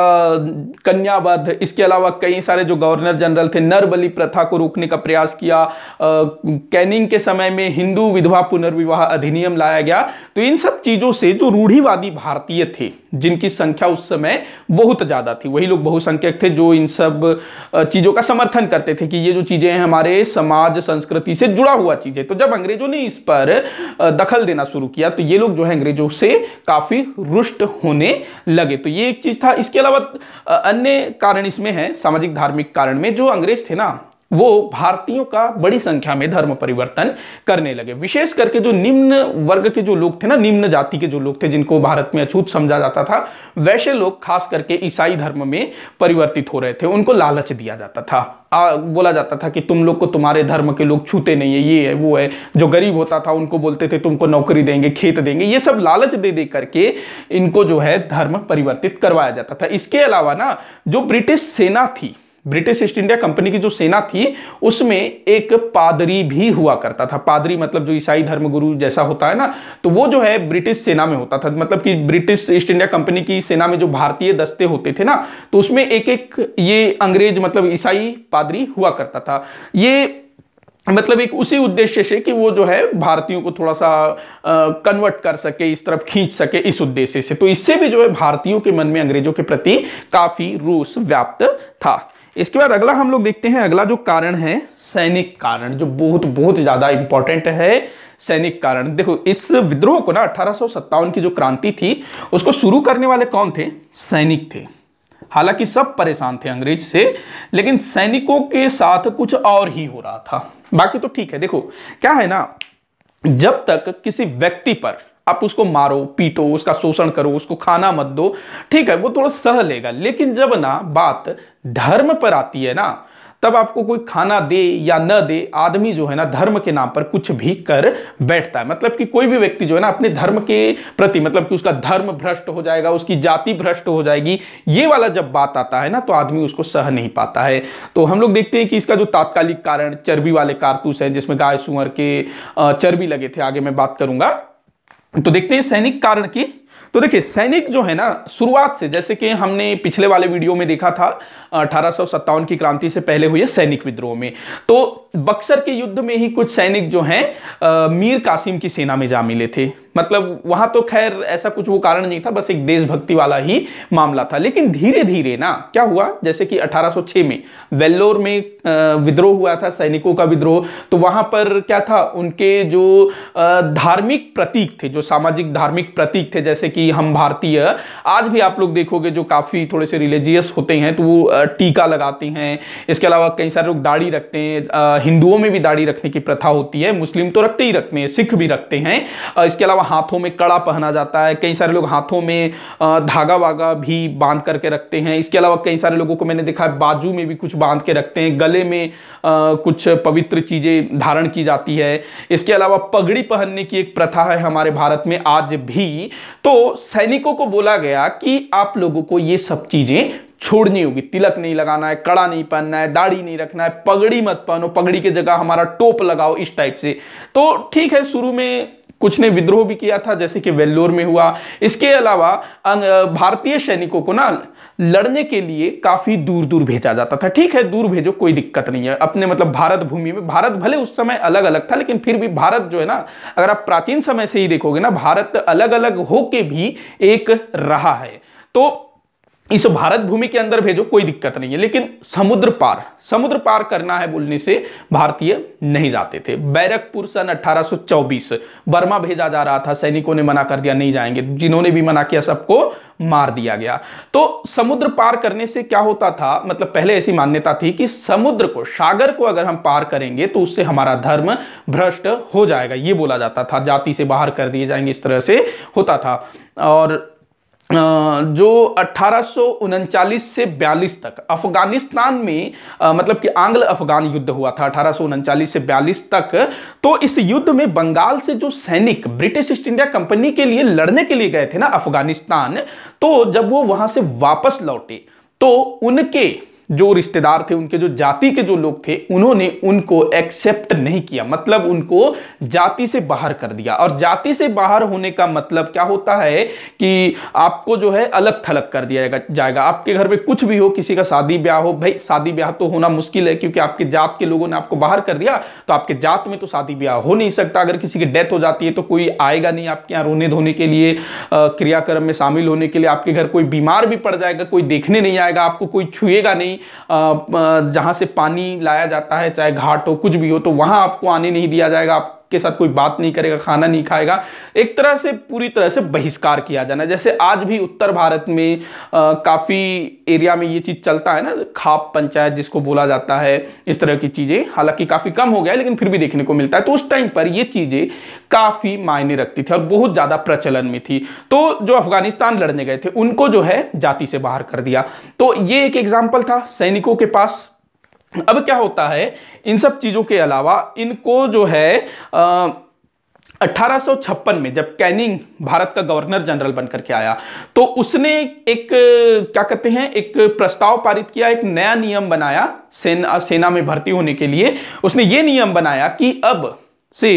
कन्यावध इसके अलावा कई सारे जो गवर्नर जनरल थे नरबली प्रथा को रोकने का प्रयास किया कैनिंग के समय में हिंदू विधवा पुनर्विवाह अधिनियम लाया गया तो इन सब चीज़ों से जो रूढ़ीवादी भारतीय थे जिनकी संख्या उस समय बहुत ज़्यादा थी वही लोग बहुसंख्यक थे जो इन सब चीज़ों का समर्थन करते थे कि ये जो चीज़ें हैं हमारे समाज संस्कृति से जुड़ा हुआ चीज़ें तो जब अंग्रेजों ने इस पर दखल देना शुरू किया तो ये लोग जो है अंग्रेजों से काफ़ी रुष्ट होने लगे तो ये एक चीज़ था इसके अलावा अन्य कारण इसमें है सामाजिक धार्मिक कारण में जो अंग्रेज थे ना वो भारतीयों का बड़ी संख्या में धर्म परिवर्तन करने लगे विशेष करके जो निम्न वर्ग के जो लोग थे ना निम्न जाति के जो लोग थे जिनको भारत में अछूत समझा जाता था वैसे लोग खास करके ईसाई धर्म में परिवर्तित हो रहे थे उनको लालच दिया जाता था आ, बोला जाता था कि तुम लोग को तुम्हारे धर्म के लोग छूते नहीं है ये है वो है जो गरीब होता था उनको बोलते थे तुमको नौकरी देंगे खेत देंगे ये सब लालच दे दे करके इनको जो है धर्म परिवर्तित करवाया जाता था इसके अलावा ना जो ब्रिटिश सेना थी ब्रिटिश ईस्ट इंडिया कंपनी की जो सेना थी उसमें एक पादरी भी हुआ करता था पादरी मतलब जो ईसाई धर्मगुरु जैसा होता है ना तो वो जो है ब्रिटिश सेना में होता था मतलब कि ब्रिटिश ईस्ट इंडिया कंपनी की सेना में जो भारतीय दस्ते होते थे ना तो उसमें एक एक ये अंग्रेज मतलब ईसाई पादरी हुआ करता था ये मतलब एक उसी उद्देश्य से कि वो जो है भारतीयों को थोड़ा सा कन्वर्ट कर सके इस तरफ खींच सके इस उद्देश्य से तो इससे भी जो है भारतीयों के मन में अंग्रेजों के प्रति काफी रोष व्याप्त था इसके बाद अगला हम लोग देखते हैं अगला जो कारण है सैनिक कारण जो बहुत बहुत ज़्यादा इंपॉर्टेंट है सैनिक कारण देखो इस विद्रोह को ना अठारह की जो क्रांति थी उसको शुरू करने वाले कौन थे सैनिक थे हालांकि सब परेशान थे अंग्रेज से लेकिन सैनिकों के साथ कुछ और ही हो रहा था बाकी तो ठीक है देखो क्या है ना जब तक किसी व्यक्ति पर आप उसको मारो पीटो उसका शोषण करो उसको खाना मत दो ठीक है वो थोड़ा सह लेगा लेकिन जब ना बात धर्म पर आती है ना तब आपको कोई खाना दे या न दे आदमी जो है ना धर्म के नाम पर कुछ भी कर बैठता है मतलब कि कोई भी व्यक्ति जो है ना अपने धर्म के प्रति मतलब कि उसका धर्म भ्रष्ट हो जाएगा उसकी जाति भ्रष्ट हो जाएगी ये वाला जब बात आता है ना तो आदमी उसको सह नहीं पाता है तो हम लोग देखते हैं कि इसका जो तात्कालिक कारण चर्बी वाले कारतूस है जिसमें गाय सुअर के चर्बी लगे थे आगे मैं बात करूंगा तो देखते हैं सैनिक कारण की तो देखिए सैनिक जो है ना शुरुआत से जैसे कि हमने पिछले वाले वीडियो में देखा था अठारह की क्रांति से पहले हुए सैनिक विद्रोह में तो बक्सर के युद्ध में ही कुछ सैनिक जो हैं मीर कासिम की सेना में जा मिले थे मतलब वहां तो खैर ऐसा कुछ वो कारण नहीं था बस एक देशभक्ति वाला ही मामला था लेकिन धीरे धीरे ना क्या हुआ जैसे कि 1806 में वेल्लोर में विद्रोह हुआ था सैनिकों का विद्रोह तो वहां पर क्या था उनके जो धार्मिक प्रतीक थे जो सामाजिक धार्मिक प्रतीक थे जैसे कि हम भारतीय आज भी आप लोग देखोगे जो काफी थोड़े से रिलीजियस होते हैं तो वो टीका लगाते हैं इसके अलावा कई सारे लोग दाढ़ी रखते हैं हिंदुओं में भी दाढ़ी रखने की प्रथा होती है मुस्लिम तो रखते ही रखते हैं सिख भी रखते हैं इसके अलावा अलावा हाथों में कड़ा पहना जाता है कई सारे लोग हाथों में धागा वागा भी बांध करके रखते हैं इसके अलावा कई सारे लोगों को मैंने देखा है बाजू में भी कुछ बांध के रखते हैं गले में कुछ पवित्र चीज़ें धारण की जाती है इसके अलावा पगड़ी पहनने की एक प्रथा है हमारे भारत में आज भी तो सैनिकों को बोला गया कि आप लोगों को ये सब चीज़ें छोड़नी होगी तिलक नहीं लगाना है कड़ा नहीं पहनना है दाढ़ी नहीं रखना है पगड़ी मत पहनो पगड़ी के जगह हमारा टोप लगाओ इस टाइप से तो ठीक है शुरू में कुछ ने विद्रोह भी किया था जैसे कि वेल्लोर में हुआ इसके अलावा अं, भारतीय सैनिकों को ना लड़ने के लिए काफी दूर दूर भेजा जाता था ठीक है दूर भेजो कोई दिक्कत नहीं है अपने मतलब भारत भूमि में भारत भले उस समय अलग अलग था लेकिन फिर भी भारत जो है ना अगर आप प्राचीन समय से ही देखोगे ना भारत अलग अलग होके भी एक रहा है तो इस भारत भूमि के अंदर भेजो कोई दिक्कत नहीं है लेकिन समुद्र पार समुद्र पार करना है बोलने से भारतीय नहीं जाते थे बैरकपुर सन 1824 बर्मा भेजा जा रहा था सैनिकों ने मना कर दिया नहीं जाएंगे जिन्होंने भी मना किया सबको मार दिया गया तो समुद्र पार करने से क्या होता था मतलब पहले ऐसी मान्यता थी कि समुद्र को सागर को अगर हम पार करेंगे तो उससे हमारा धर्म भ्रष्ट हो जाएगा ये बोला जाता था जाति से बाहर कर दिए जाएंगे इस तरह से होता था और जो अठारह से बयालीस तक अफगानिस्तान में आ, मतलब कि आंग्ल अफगान युद्ध हुआ था अठारह से बयालीस तक तो इस युद्ध में बंगाल से जो सैनिक ब्रिटिश ईस्ट इंडिया कंपनी के लिए लड़ने के लिए गए थे ना अफगानिस्तान तो जब वो वहां से वापस लौटे तो उनके जो रिश्तेदार थे उनके जो जाति के जो लोग थे उन्होंने उनको एक्सेप्ट नहीं किया मतलब उनको जाति से बाहर कर दिया और जाति से बाहर होने का मतलब क्या होता है कि आपको जो है अलग थलग कर दिया जाएगा आपके घर में कुछ भी हो किसी का शादी ब्याह हो भाई शादी ब्याह तो होना मुश्किल है क्योंकि आपके जात के लोगों ने आपको बाहर कर दिया तो आपके जात में तो शादी ब्याह हो नहीं सकता अगर किसी की डेथ हो जाती है तो कोई आएगा नहीं आपके यहाँ रोने धोने के लिए क्रियाक्रम में शामिल होने के लिए आपके घर कोई बीमार भी पड़ जाएगा कोई देखने नहीं आएगा आपको कोई छुएगा नहीं जहाँ से पानी लाया जाता है चाहे घाट हो कुछ भी हो तो वहाँ आपको आने नहीं दिया जाएगा आप के साथ कोई बात नहीं करेगा खाना नहीं खाएगा एक तरह से पूरी तरह से बहिष्कार किया जाना जैसे आज भी उत्तर भारत में काफ़ी एरिया में ये चीज़ चलता है ना खाप पंचायत जिसको बोला जाता है इस तरह की चीज़ें हालांकि काफ़ी कम हो गया है लेकिन फिर भी देखने को मिलता है तो उस टाइम पर ये चीज़ें काफ़ी मायने रखती थी और बहुत ज़्यादा प्रचलन में थी तो जो अफगानिस्तान लड़ने गए थे उनको जो है जाति से बाहर कर दिया तो ये एक एग्जाम्पल था सैनिकों के पास अब क्या होता है इन सब चीज़ों के अलावा इनको जो है आ, 1856 में जब कैनिंग भारत का गवर्नर जनरल बनकर के आया तो उसने एक क्या कहते हैं एक प्रस्ताव पारित किया एक नया नियम बनाया सेना सेना में भर्ती होने के लिए उसने ये नियम बनाया कि अब से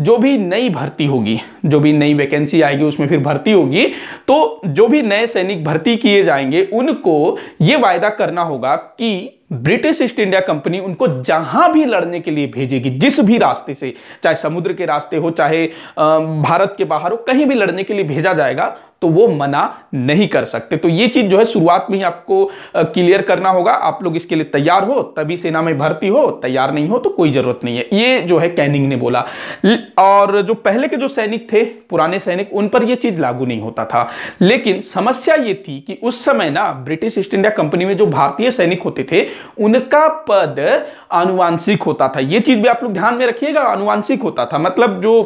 जो भी नई भर्ती होगी जो भी नई वैकेंसी आएगी उसमें फिर भर्ती होगी तो जो भी नए सैनिक भर्ती किए जाएंगे उनको ये वायदा करना होगा कि ब्रिटिश ईस्ट इंडिया कंपनी उनको जहां भी लड़ने के लिए भेजेगी जिस भी रास्ते से चाहे समुद्र के रास्ते हो चाहे भारत के बाहर हो कहीं भी लड़ने के लिए भेजा जाएगा तो वो मना नहीं कर सकते तो ये चीज़ जो है शुरुआत में ही आपको क्लियर करना होगा आप लोग इसके लिए तैयार हो तभी सेना में भर्ती हो तैयार नहीं हो तो कोई ज़रूरत नहीं है ये जो है कैनिंग ने बोला और जो पहले के जो सैनिक थे पुराने सैनिक उन पर यह चीज़ लागू नहीं होता था लेकिन समस्या ये थी कि उस समय ना ब्रिटिश ईस्ट इंडिया कंपनी में जो भारतीय सैनिक होते थे उनका पद आनुवांशिक होता था ये चीज़ भी आप लोग ध्यान में रखिएगा अनुवांशिक होता था मतलब जो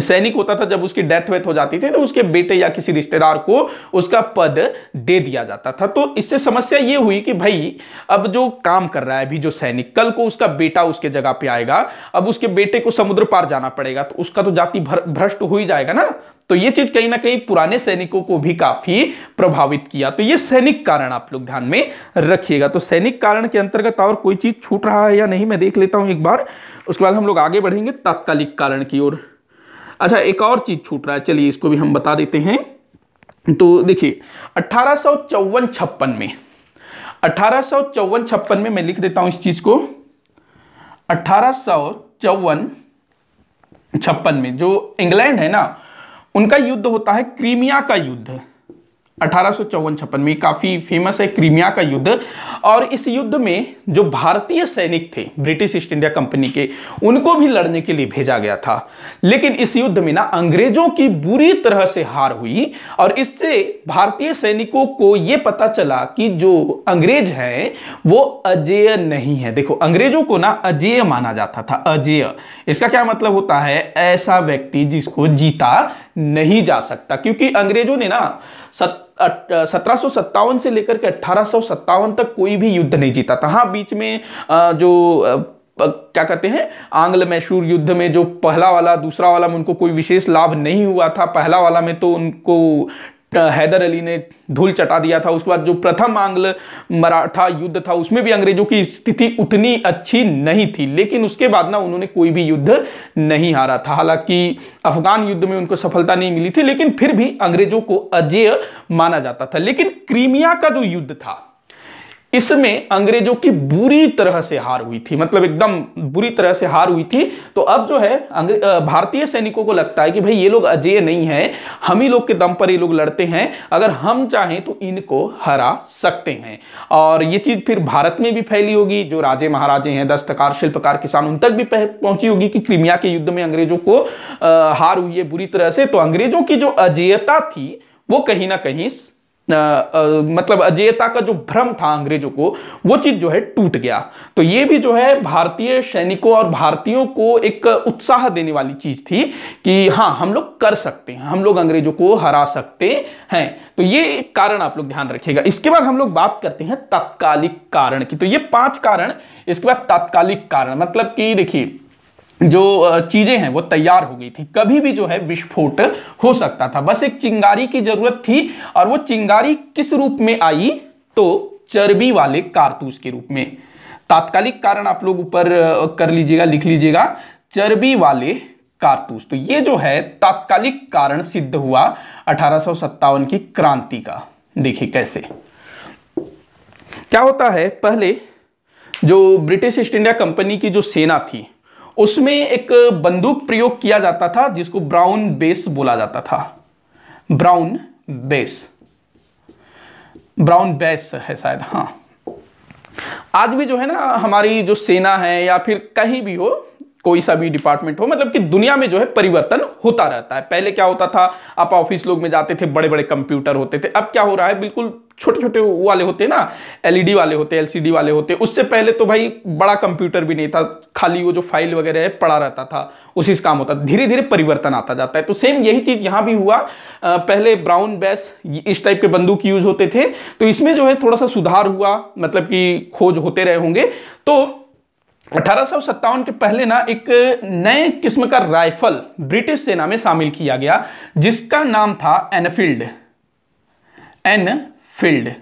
सैनिक होता था जब उसकी डेथ वेथ हो जाती थी तो उसके बेटे या किसी रिश्तेदार को उसका पद दे दिया जाता था तो इससे समस्या ये हुई कि भाई अब जो काम कर रहा है अभी जो सैनिक कल को उसका बेटा उसके जगह पे आएगा अब उसके बेटे को समुद्र पार जाना पड़ेगा तो उसका तो जाति भ्रष्ट हो ही जाएगा ना तो ये चीज कहीं ना कहीं पुराने सैनिकों को भी काफी प्रभावित किया तो ये सैनिक कारण आप लोग ध्यान में रखिएगा तो सैनिक कारण के अंतर्गत और कोई चीज छूट रहा है या नहीं मैं देख लेता हूं एक बार उसके बाद हम लोग आगे बढ़ेंगे तात्कालिक कारण की ओर अच्छा एक और चीज़ छूट रहा है चलिए इसको भी हम बता देते हैं तो देखिए अठारह सौ चौवन छप्पन में अठारह सौ चौवन छप्पन में मैं लिख देता हूं इस चीज को अठारह सौ चौवन छप्पन में जो इंग्लैंड है ना उनका युद्ध होता है क्रीमिया का युद्ध अठारह छप्पन में काफ़ी फेमस है क्रीमिया का युद्ध और इस युद्ध में जो भारतीय सैनिक थे ब्रिटिश ईस्ट इंडिया कंपनी के उनको भी लड़ने के लिए भेजा गया था लेकिन इस युद्ध में ना अंग्रेजों की बुरी तरह से हार हुई और इससे भारतीय सैनिकों को यह पता चला कि जो अंग्रेज हैं वो अजेय नहीं है देखो अंग्रेजों को ना अजेय माना जाता था अजेय इसका क्या मतलब होता है ऐसा व्यक्ति जिसको जीता नहीं जा सकता क्योंकि अंग्रेजों ने ना सत्तर सत्रह से लेकर के अट्ठारह तक कोई भी युद्ध नहीं जीता था हाँ बीच में जो क्या कहते हैं आंग्ल मैशूर युद्ध में जो पहला वाला दूसरा वाला में उनको कोई विशेष लाभ नहीं हुआ था पहला वाला में तो उनको हैदर अली ने धूल चटा दिया था उसके बाद जो प्रथम आंग्ल मराठा युद्ध था उसमें भी अंग्रेजों की स्थिति उतनी अच्छी नहीं थी लेकिन उसके बाद ना उन्होंने कोई भी युद्ध नहीं हारा था हालांकि अफगान युद्ध में उनको सफलता नहीं मिली थी लेकिन फिर भी अंग्रेजों को अजेय माना जाता था लेकिन क्रीमिया का जो युद्ध था इसमें अंग्रेजों की बुरी तरह से हार हुई थी मतलब एकदम बुरी तरह से हार हुई थी तो अब जो है भारतीय सैनिकों को लगता है कि भाई ये लोग अजय नहीं है हम ही लोग के दम पर ये लोग लड़ते हैं अगर हम चाहें तो इनको हरा सकते हैं और ये चीज़ फिर भारत में भी फैली होगी जो राजे महाराजे हैं दस्तकार शिल्पकार किसान उन तक भी पहुंची होगी कि क्रिमिया के युद्ध में अंग्रेजों को हार हुई है बुरी तरह से तो अंग्रेजों की जो अजेयता थी वो कहीं ना कहीं आ, आ, मतलब अजेयता का जो भ्रम था अंग्रेजों को वो चीज जो है टूट गया तो ये भी जो है भारतीय सैनिकों और भारतीयों को एक उत्साह देने वाली चीज थी कि हाँ हम लोग कर सकते हैं हम लोग अंग्रेजों को हरा सकते हैं तो ये कारण आप लोग ध्यान रखिएगा इसके बाद हम लोग बात करते हैं तात्कालिक कारण की तो ये पांच कारण इसके बाद तात्कालिक कारण मतलब कि देखिए जो चीज़ें हैं वो तैयार हो गई थी कभी भी जो है विस्फोट हो सकता था बस एक चिंगारी की ज़रूरत थी और वो चिंगारी किस रूप में आई तो चर्बी वाले कारतूस के रूप में तात्कालिक कारण आप लोग ऊपर कर लीजिएगा लिख लीजिएगा चर्बी वाले कारतूस तो ये जो है तात्कालिक कारण सिद्ध हुआ अठारह की क्रांति का देखिए कैसे क्या होता है पहले जो ब्रिटिश ईस्ट इंडिया कंपनी की जो सेना थी उसमें एक बंदूक प्रयोग किया जाता था जिसको ब्राउन बेस बोला जाता था ब्राउन बेस ब्राउन बेस है शायद हाँ आज भी जो है ना हमारी जो सेना है या फिर कहीं भी हो कोई सा भी डिपार्टमेंट हो मतलब कि दुनिया में जो है परिवर्तन होता रहता है पहले क्या होता था आप ऑफिस लोग में जाते थे बड़े बड़े कंप्यूटर होते थे अब क्या हो रहा है बिल्कुल छोटे छोटे वाले होते हैं ना एलईडी e वाले होते हैं एलसीडी वाले होते उससे पहले तो भाई बड़ा कंप्यूटर भी नहीं था खाली वो जो फाइल वगैरह है पड़ा रहता था उसी से काम होता धीरे धीरे परिवर्तन आता जाता है तो सेम यही चीज़ यहाँ भी हुआ पहले ब्राउन बेस इस टाइप के बंदूक यूज होते थे तो इसमें जो है थोड़ा सा सुधार हुआ मतलब कि खोज होते रहे होंगे तो अठारह के पहले ना एक नए किस्म का राइफल ब्रिटिश सेना में शामिल किया गया जिसका नाम था एनफील्ड एन फील्ड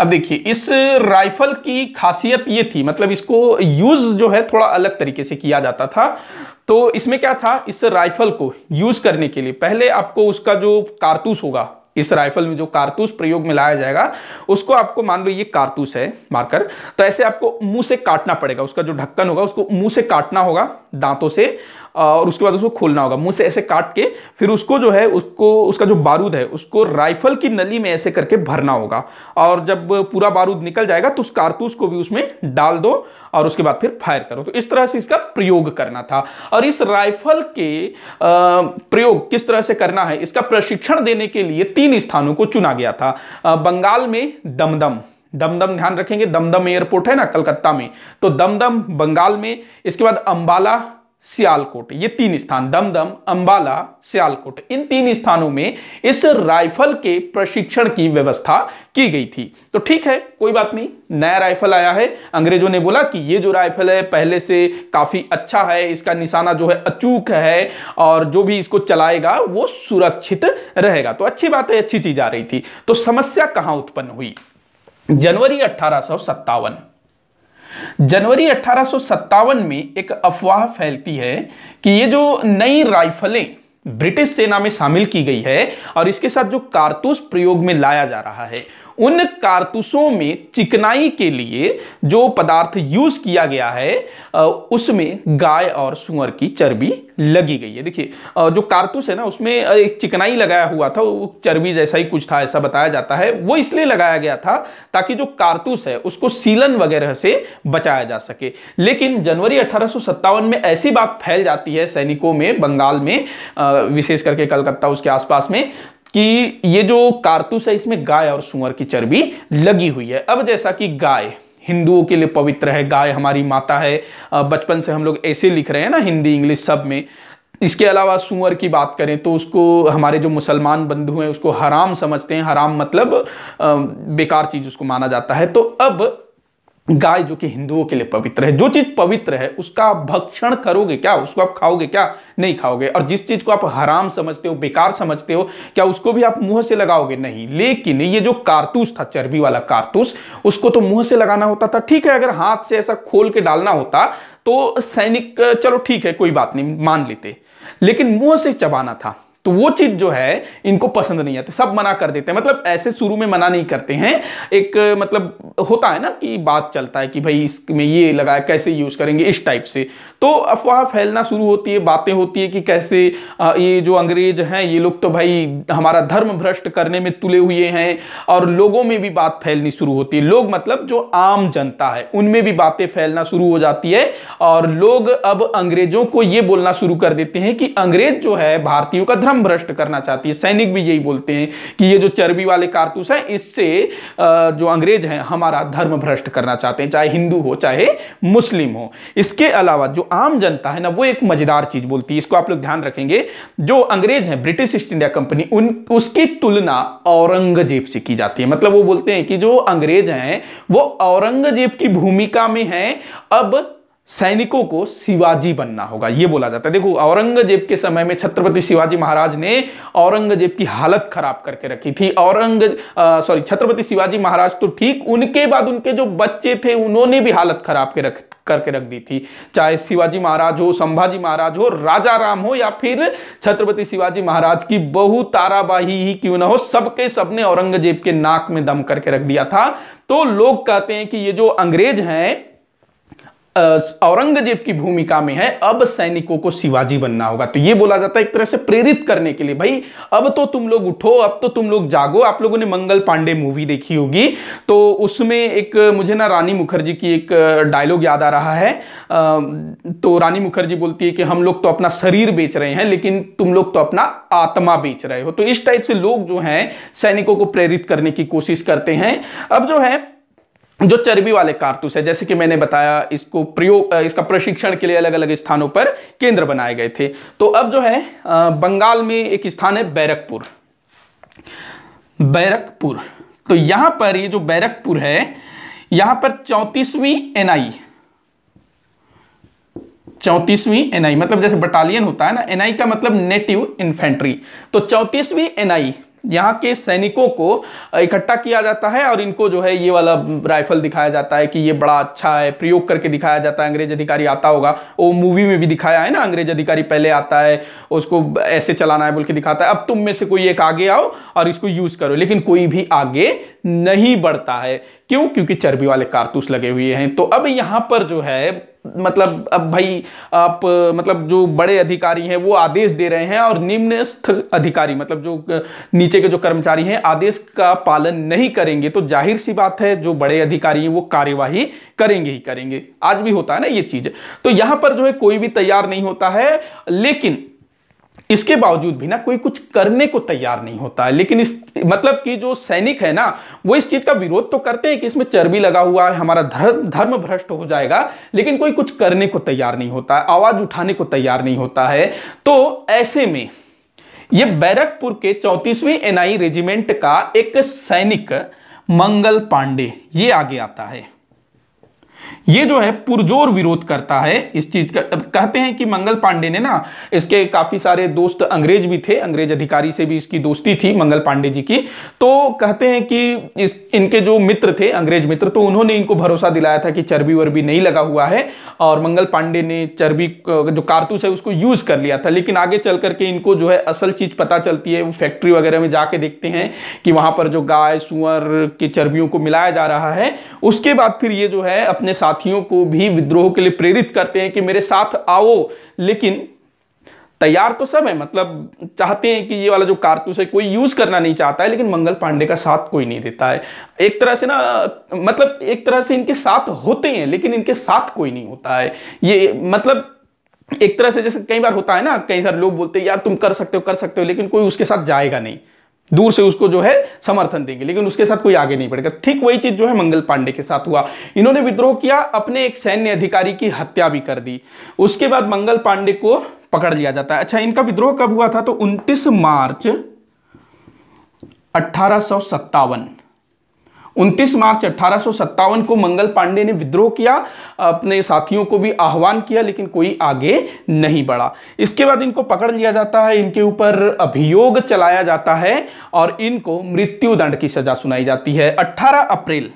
अब देखिए इस राइफल की खासियत ये थी मतलब इसको यूज जो है थोड़ा अलग तरीके से किया जाता था तो इसमें क्या था इस राइफल को यूज करने के लिए पहले आपको उसका जो कारतूस होगा इस राइफल में जो कारतूस प्रयोग में लाया जाएगा उसको आपको मान लो ये कारतूस है मार्कर तो ऐसे आपको मुंह से काटना पड़ेगा उसका जो ढक्कन होगा उसको मुंह से काटना होगा दांतों से और उसके बाद उसको खोलना होगा मुंह से ऐसे काट के फिर उसको जो है उसको उसका जो बारूद है उसको राइफल की नली में ऐसे करके भरना होगा और जब पूरा बारूद निकल जाएगा तो उस कारतूस को भी उसमें डाल दो और उसके बाद फिर फायर करो तो इस तरह से इसका प्रयोग करना था और इस राइफल के प्रयोग किस तरह से करना है इसका प्रशिक्षण देने के लिए तीन स्थानों को चुना गया था बंगाल में दमदम दमदम ध्यान रखेंगे दमदम एयरपोर्ट है ना कलकत्ता में तो दमदम बंगाल में इसके बाद अंबाला सियालकोट ये तीन स्थान दमदम अंबाला सियालकोट इन तीन स्थानों में इस राइफल के प्रशिक्षण की व्यवस्था की गई थी तो ठीक है कोई बात नहीं नया राइफल आया है अंग्रेजों ने बोला कि ये जो राइफल है पहले से काफी अच्छा है इसका निशाना जो है अचूक है और जो भी इसको चलाएगा वो सुरक्षित रहेगा तो अच्छी बात है अच्छी चीज आ रही थी तो समस्या कहां उत्पन्न हुई जनवरी अठारह जनवरी अठारह में एक अफवाह फैलती है कि ये जो नई राइफलें ब्रिटिश सेना में शामिल की गई है और इसके साथ जो कारतूस प्रयोग में लाया जा रहा है उन कारतूसों में चिकनाई के लिए जो पदार्थ यूज किया गया है उसमें गाय और सुअर की चर्बी लगी गई है देखिए जो कारतूस है ना उसमें एक चिकनाई लगाया हुआ था वो चर्बी जैसा ही कुछ था ऐसा बताया जाता है वो इसलिए लगाया गया था ताकि जो कारतूस है उसको सीलन वगैरह से बचाया जा सके लेकिन जनवरी अठारह में ऐसी बात फैल जाती है सैनिकों में बंगाल में विशेष करके कलकत्ता उसके आसपास में कि ये जो कारतूस है इसमें गाय और सुअर की चर्बी लगी हुई है अब जैसा कि गाय हिंदुओं के लिए पवित्र है गाय हमारी माता है बचपन से हम लोग ऐसे लिख रहे हैं ना हिंदी इंग्लिश सब में इसके अलावा सुअर की बात करें तो उसको हमारे जो मुसलमान बंधु हैं उसको हराम समझते हैं हराम मतलब बेकार चीज़ उसको माना जाता है तो अब गाय जो कि हिंदुओं के लिए पवित्र है जो चीज पवित्र है उसका आप भक्षण करोगे क्या उसको आप खाओगे क्या नहीं खाओगे और जिस चीज को आप हराम समझते हो बेकार समझते हो क्या उसको भी आप मुंह से लगाओगे नहीं लेकिन ये जो कारतूस था चर्बी वाला कारतूस उसको तो मुंह से लगाना होता था ठीक है अगर हाथ से ऐसा खोल के डालना होता तो सैनिक चलो ठीक है कोई बात नहीं मान लेते लेकिन मुंह से चबाना था तो वो चीज जो है इनको पसंद नहीं आती सब मना कर देते हैं मतलब ऐसे शुरू में मना नहीं करते हैं एक मतलब होता है ना कि बात चलता है कि भाई इसमें ये लगाया कैसे यूज करेंगे इस टाइप से तो अफवाह फैलना शुरू होती है बातें होती है कि कैसे ये जो अंग्रेज हैं ये लोग तो भाई हमारा धर्म भ्रष्ट करने में तुले हुए हैं और लोगों में भी बात फैलनी शुरू होती है लोग मतलब जो आम जनता है उनमें भी बातें फैलना शुरू हो जाती है और लोग अब अंग्रेजों को ये बोलना शुरू कर देते हैं कि अंग्रेज जो है भारतीयों का धर्म एकदम भ्रष्ट करना चाहती है सैनिक भी यही बोलते हैं कि ये जो चर्बी वाले कारतूस हैं इससे जो अंग्रेज हैं हमारा धर्म भ्रष्ट करना चाहते हैं चाहे हिंदू हो चाहे मुस्लिम हो इसके अलावा जो आम जनता है ना वो एक मजेदार चीज बोलती है इसको आप लोग ध्यान रखेंगे जो अंग्रेज हैं ब्रिटिश ईस्ट इंडिया कंपनी उन उसकी तुलना औरंगजेब से की जाती है मतलब वो बोलते हैं कि जो अंग्रेज हैं वो औरंगजेब की भूमिका में है अब सैनिकों को शिवाजी बनना होगा ये बोला जाता है देखो औरंगजेब के समय में छत्रपति शिवाजी महाराज ने औरंगजेब की हालत खराब करके रखी थी औरंग सॉरी छत्रपति शिवाजी महाराज तो ठीक उनके बाद उनके जो बच्चे थे उन्होंने भी हालत खराब के रख करके रख दी थी चाहे शिवाजी महाराज हो संभाजी महाराज हो राजा राम हो या फिर छत्रपति शिवाजी महाराज की बहु ताराबाही ही क्यों ना हो सबके सबने औरंगजेब के नाक में दम करके रख दिया था तो लोग कहते हैं कि ये जो अंग्रेज हैं औरंगजेब की भूमिका में है अब सैनिकों को शिवाजी बनना होगा तो ये बोला जाता है एक तरह से प्रेरित करने के लिए भाई अब तो तुम लोग उठो अब तो तुम लोग जागो आप लोगों ने मंगल पांडे मूवी देखी होगी तो उसमें एक मुझे ना रानी मुखर्जी की एक डायलॉग याद आ रहा है तो रानी मुखर्जी बोलती है कि हम लोग तो अपना शरीर बेच रहे हैं लेकिन तुम लोग तो अपना आत्मा बेच रहे हो तो इस टाइप से लोग जो है सैनिकों को प्रेरित करने की कोशिश करते हैं अब जो है जो चर्बी वाले कारतूस है जैसे कि मैंने बताया इसको प्रयोग इसका प्रशिक्षण के लिए अलग अलग स्थानों पर केंद्र बनाए गए थे तो अब जो है बंगाल में एक स्थान है बैरकपुर बैरकपुर तो यहां पर ये जो बैरकपुर है यहां पर चौतीसवीं एनआई चौतीसवीं एनआई मतलब जैसे बटालियन होता है ना एनआई का मतलब नेटिव इन्फेंट्री तो चौतीसवीं एनआई यहाँ के सैनिकों को इकट्ठा किया जाता है और इनको जो है ये वाला राइफल दिखाया जाता है कि ये बड़ा अच्छा है प्रयोग करके दिखाया जाता है अंग्रेज अधिकारी आता होगा वो मूवी में भी दिखाया है ना अंग्रेज अधिकारी पहले आता है उसको ऐसे चलाना है बोल के दिखाता है अब तुम में से कोई एक आगे आओ और इसको यूज करो लेकिन कोई भी आगे नहीं बढ़ता है क्यों क्योंकि चर्बी वाले कारतूस लगे हुए हैं तो अब यहाँ पर जो है मतलब अब भाई आप मतलब जो बड़े अधिकारी हैं वो आदेश दे रहे हैं और निम्नस्थ अधिकारी मतलब जो नीचे के जो कर्मचारी हैं आदेश का पालन नहीं करेंगे तो जाहिर सी बात है जो बड़े अधिकारी हैं वो कार्यवाही करेंगे ही करेंगे आज भी होता है ना ये चीज तो यहां पर जो है कोई भी तैयार नहीं होता है लेकिन इसके बावजूद भी ना कोई कुछ करने को तैयार नहीं होता है लेकिन इस मतलब कि जो सैनिक है ना वो इस चीज का विरोध तो करते हैं कि इसमें चर्बी लगा हुआ है हमारा धर्म धर्म भ्रष्ट हो जाएगा लेकिन कोई कुछ करने को तैयार नहीं होता है आवाज उठाने को तैयार नहीं होता है तो ऐसे में ये बैरकपुर के चौतीसवीं एनआई रेजिमेंट का एक सैनिक मंगल पांडे ये आगे आता है ये जो है पुरजोर विरोध करता है इस चीज का कहते हैं कि मंगल पांडे ने ना इसके काफी सारे दोस्त अंग्रेज भी थे अंग्रेज अधिकारी से भी इसकी दोस्ती थी मंगल पांडे जी की तो कहते हैं कि इस इनके जो मित्र थे अंग्रेज मित्र तो उन्होंने इनको भरोसा दिलाया था कि चर्बी वर्बी नहीं लगा हुआ है और मंगल पांडे ने चर्बी जो कारतूस है उसको यूज कर लिया था लेकिन आगे चल करके इनको जो है असल चीज पता चलती है वो फैक्ट्री वगैरह में जाके देखते हैं कि वहां पर जो गाय सुअर की चर्बियों को मिलाया जा रहा है उसके बाद फिर ये जो है अपने साथियों को भी विद्रोह के लिए प्रेरित करते हैं कि मेरे साथ आओ लेकिन तैयार तो सब है मतलब चाहते हैं कि ये वाला जो कारतूस है कोई यूज करना नहीं चाहता है लेकिन मंगल पांडे का साथ कोई नहीं देता है एक तरह से ना मतलब एक तरह से इनके साथ होते हैं लेकिन इनके साथ कोई नहीं होता है ये मतलब एक तरह से जैसे कई बार होता है ना कई सारे लोग बोलते हैं यार तुम कर सकते हो कर सकते हो लेकिन कोई उसके साथ जाएगा नहीं दूर से उसको जो है समर्थन देंगे लेकिन उसके साथ कोई आगे नहीं बढ़ेगा ठीक वही चीज जो है मंगल पांडे के साथ हुआ इन्होंने विद्रोह किया अपने एक सैन्य अधिकारी की हत्या भी कर दी उसके बाद मंगल पांडे को पकड़ लिया जाता है अच्छा इनका विद्रोह कब हुआ था तो उनतीस मार्च अठारह 29 मार्च अठारह को मंगल पांडे ने विद्रोह किया अपने साथियों को भी आह्वान किया लेकिन कोई आगे नहीं बढ़ा इसके बाद इनको पकड़ लिया जाता है इनके ऊपर अभियोग चलाया जाता है और इनको मृत्युदंड की सजा सुनाई जाती है 18 अप्रैल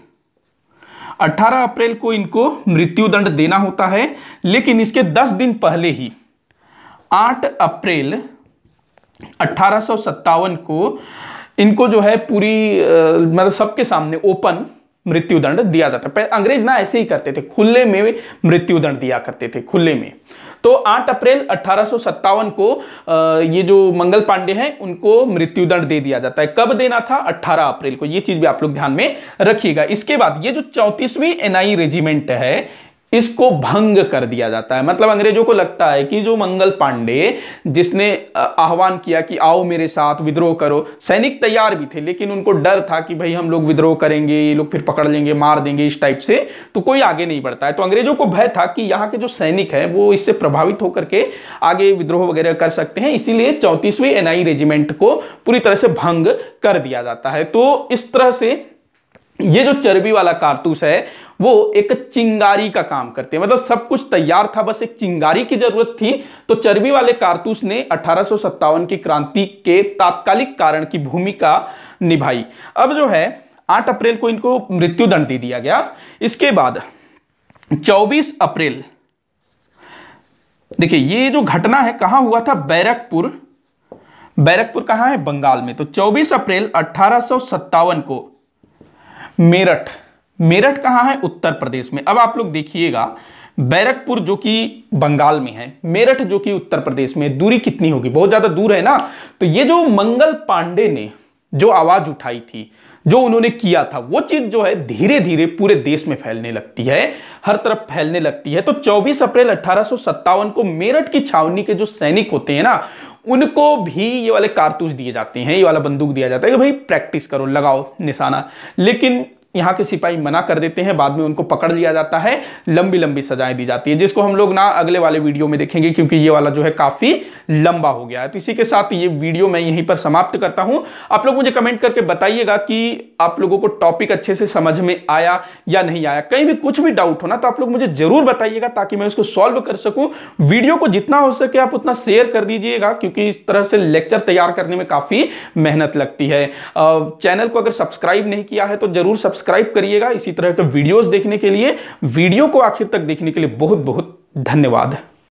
18 अप्रैल को इनको मृत्युदंड देना होता है लेकिन इसके दस दिन पहले ही आठ अप्रैल अठारह को इनको जो है पूरी मतलब सबके सामने ओपन मृत्युदंड दिया जाता है अंग्रेज ना ऐसे ही करते थे खुले में मृत्युदंड दिया करते थे खुले में तो 8 अप्रैल अठारह को ये जो मंगल पांडे हैं उनको मृत्युदंड दे दिया जाता है कब देना था 18 अप्रैल को ये चीज भी आप लोग ध्यान में रखिएगा इसके बाद ये जो चौंतीसवीं एनआई रेजिमेंट है इसको भंग कर दिया जाता है मतलब अंग्रेजों को लगता है कि जो मंगल पांडे जिसने आह्वान किया कि आओ मेरे साथ विद्रोह करो सैनिक तैयार भी थे लेकिन उनको डर था कि भाई हम लोग विद्रोह करेंगे ये लोग फिर पकड़ लेंगे मार देंगे इस टाइप से तो कोई आगे नहीं बढ़ता है तो अंग्रेजों को भय था कि यहाँ के जो सैनिक है वो इससे प्रभावित होकर के आगे विद्रोह वगैरह कर सकते हैं इसीलिए चौंतीसवीं एनआई रेजिमेंट को पूरी तरह से भंग कर दिया जाता है तो इस तरह से ये जो चर्बी वाला कारतूस है वो एक चिंगारी का काम करते हैं मतलब सब कुछ तैयार था बस एक चिंगारी की जरूरत थी तो चर्बी वाले कारतूस ने अठारह की क्रांति के तात्कालिक कारण की भूमिका निभाई अब जो है 8 अप्रैल को इनको मृत्युदंड दे दिया गया इसके बाद 24 अप्रैल देखिए ये जो घटना है कहां हुआ था बैरकपुर बैरकपुर कहां है बंगाल में तो 24 अप्रैल अठारह को मेरठ मेरठ कहाँ है उत्तर प्रदेश में अब आप लोग देखिएगा बैरकपुर जो कि बंगाल में है मेरठ जो कि उत्तर प्रदेश में दूरी कितनी होगी बहुत ज़्यादा दूर है ना तो ये जो मंगल पांडे ने जो आवाज़ उठाई थी जो उन्होंने किया था वो चीज जो है धीरे धीरे पूरे देश में फैलने लगती है हर तरफ फैलने लगती है तो 24 अप्रैल अठारह को मेरठ की छावनी के जो सैनिक होते हैं ना उनको भी ये वाले कारतूस दिए जाते हैं ये वाला बंदूक दिया जाता है कि भाई प्रैक्टिस करो लगाओ निशाना लेकिन यहाँ के सिपाही मना कर देते हैं बाद में उनको पकड़ लिया जाता है लंबी लंबी सजाएं दी जाती है जिसको हम लोग ना अगले वाले वीडियो में देखेंगे क्योंकि ये वाला जो है काफ़ी लंबा हो गया है तो इसी के साथ ये वीडियो मैं यहीं पर समाप्त करता हूँ आप लोग मुझे कमेंट करके बताइएगा कि आप लोगों को टॉपिक अच्छे से समझ में आया या नहीं आया कहीं भी कुछ भी डाउट होना तो आप लोग मुझे ज़रूर बताइएगा ताकि मैं उसको सॉल्व कर सकूँ वीडियो को जितना हो सके आप उतना शेयर कर दीजिएगा क्योंकि इस तरह से लेक्चर तैयार करने में काफ़ी मेहनत लगती है चैनल को अगर सब्सक्राइब नहीं किया है तो ज़रूर सब्सक्राइब सब्सक्राइब करिएगा इसी तरह के वीडियोस देखने के लिए वीडियो को आखिर तक देखने के लिए बहुत बहुत धन्यवाद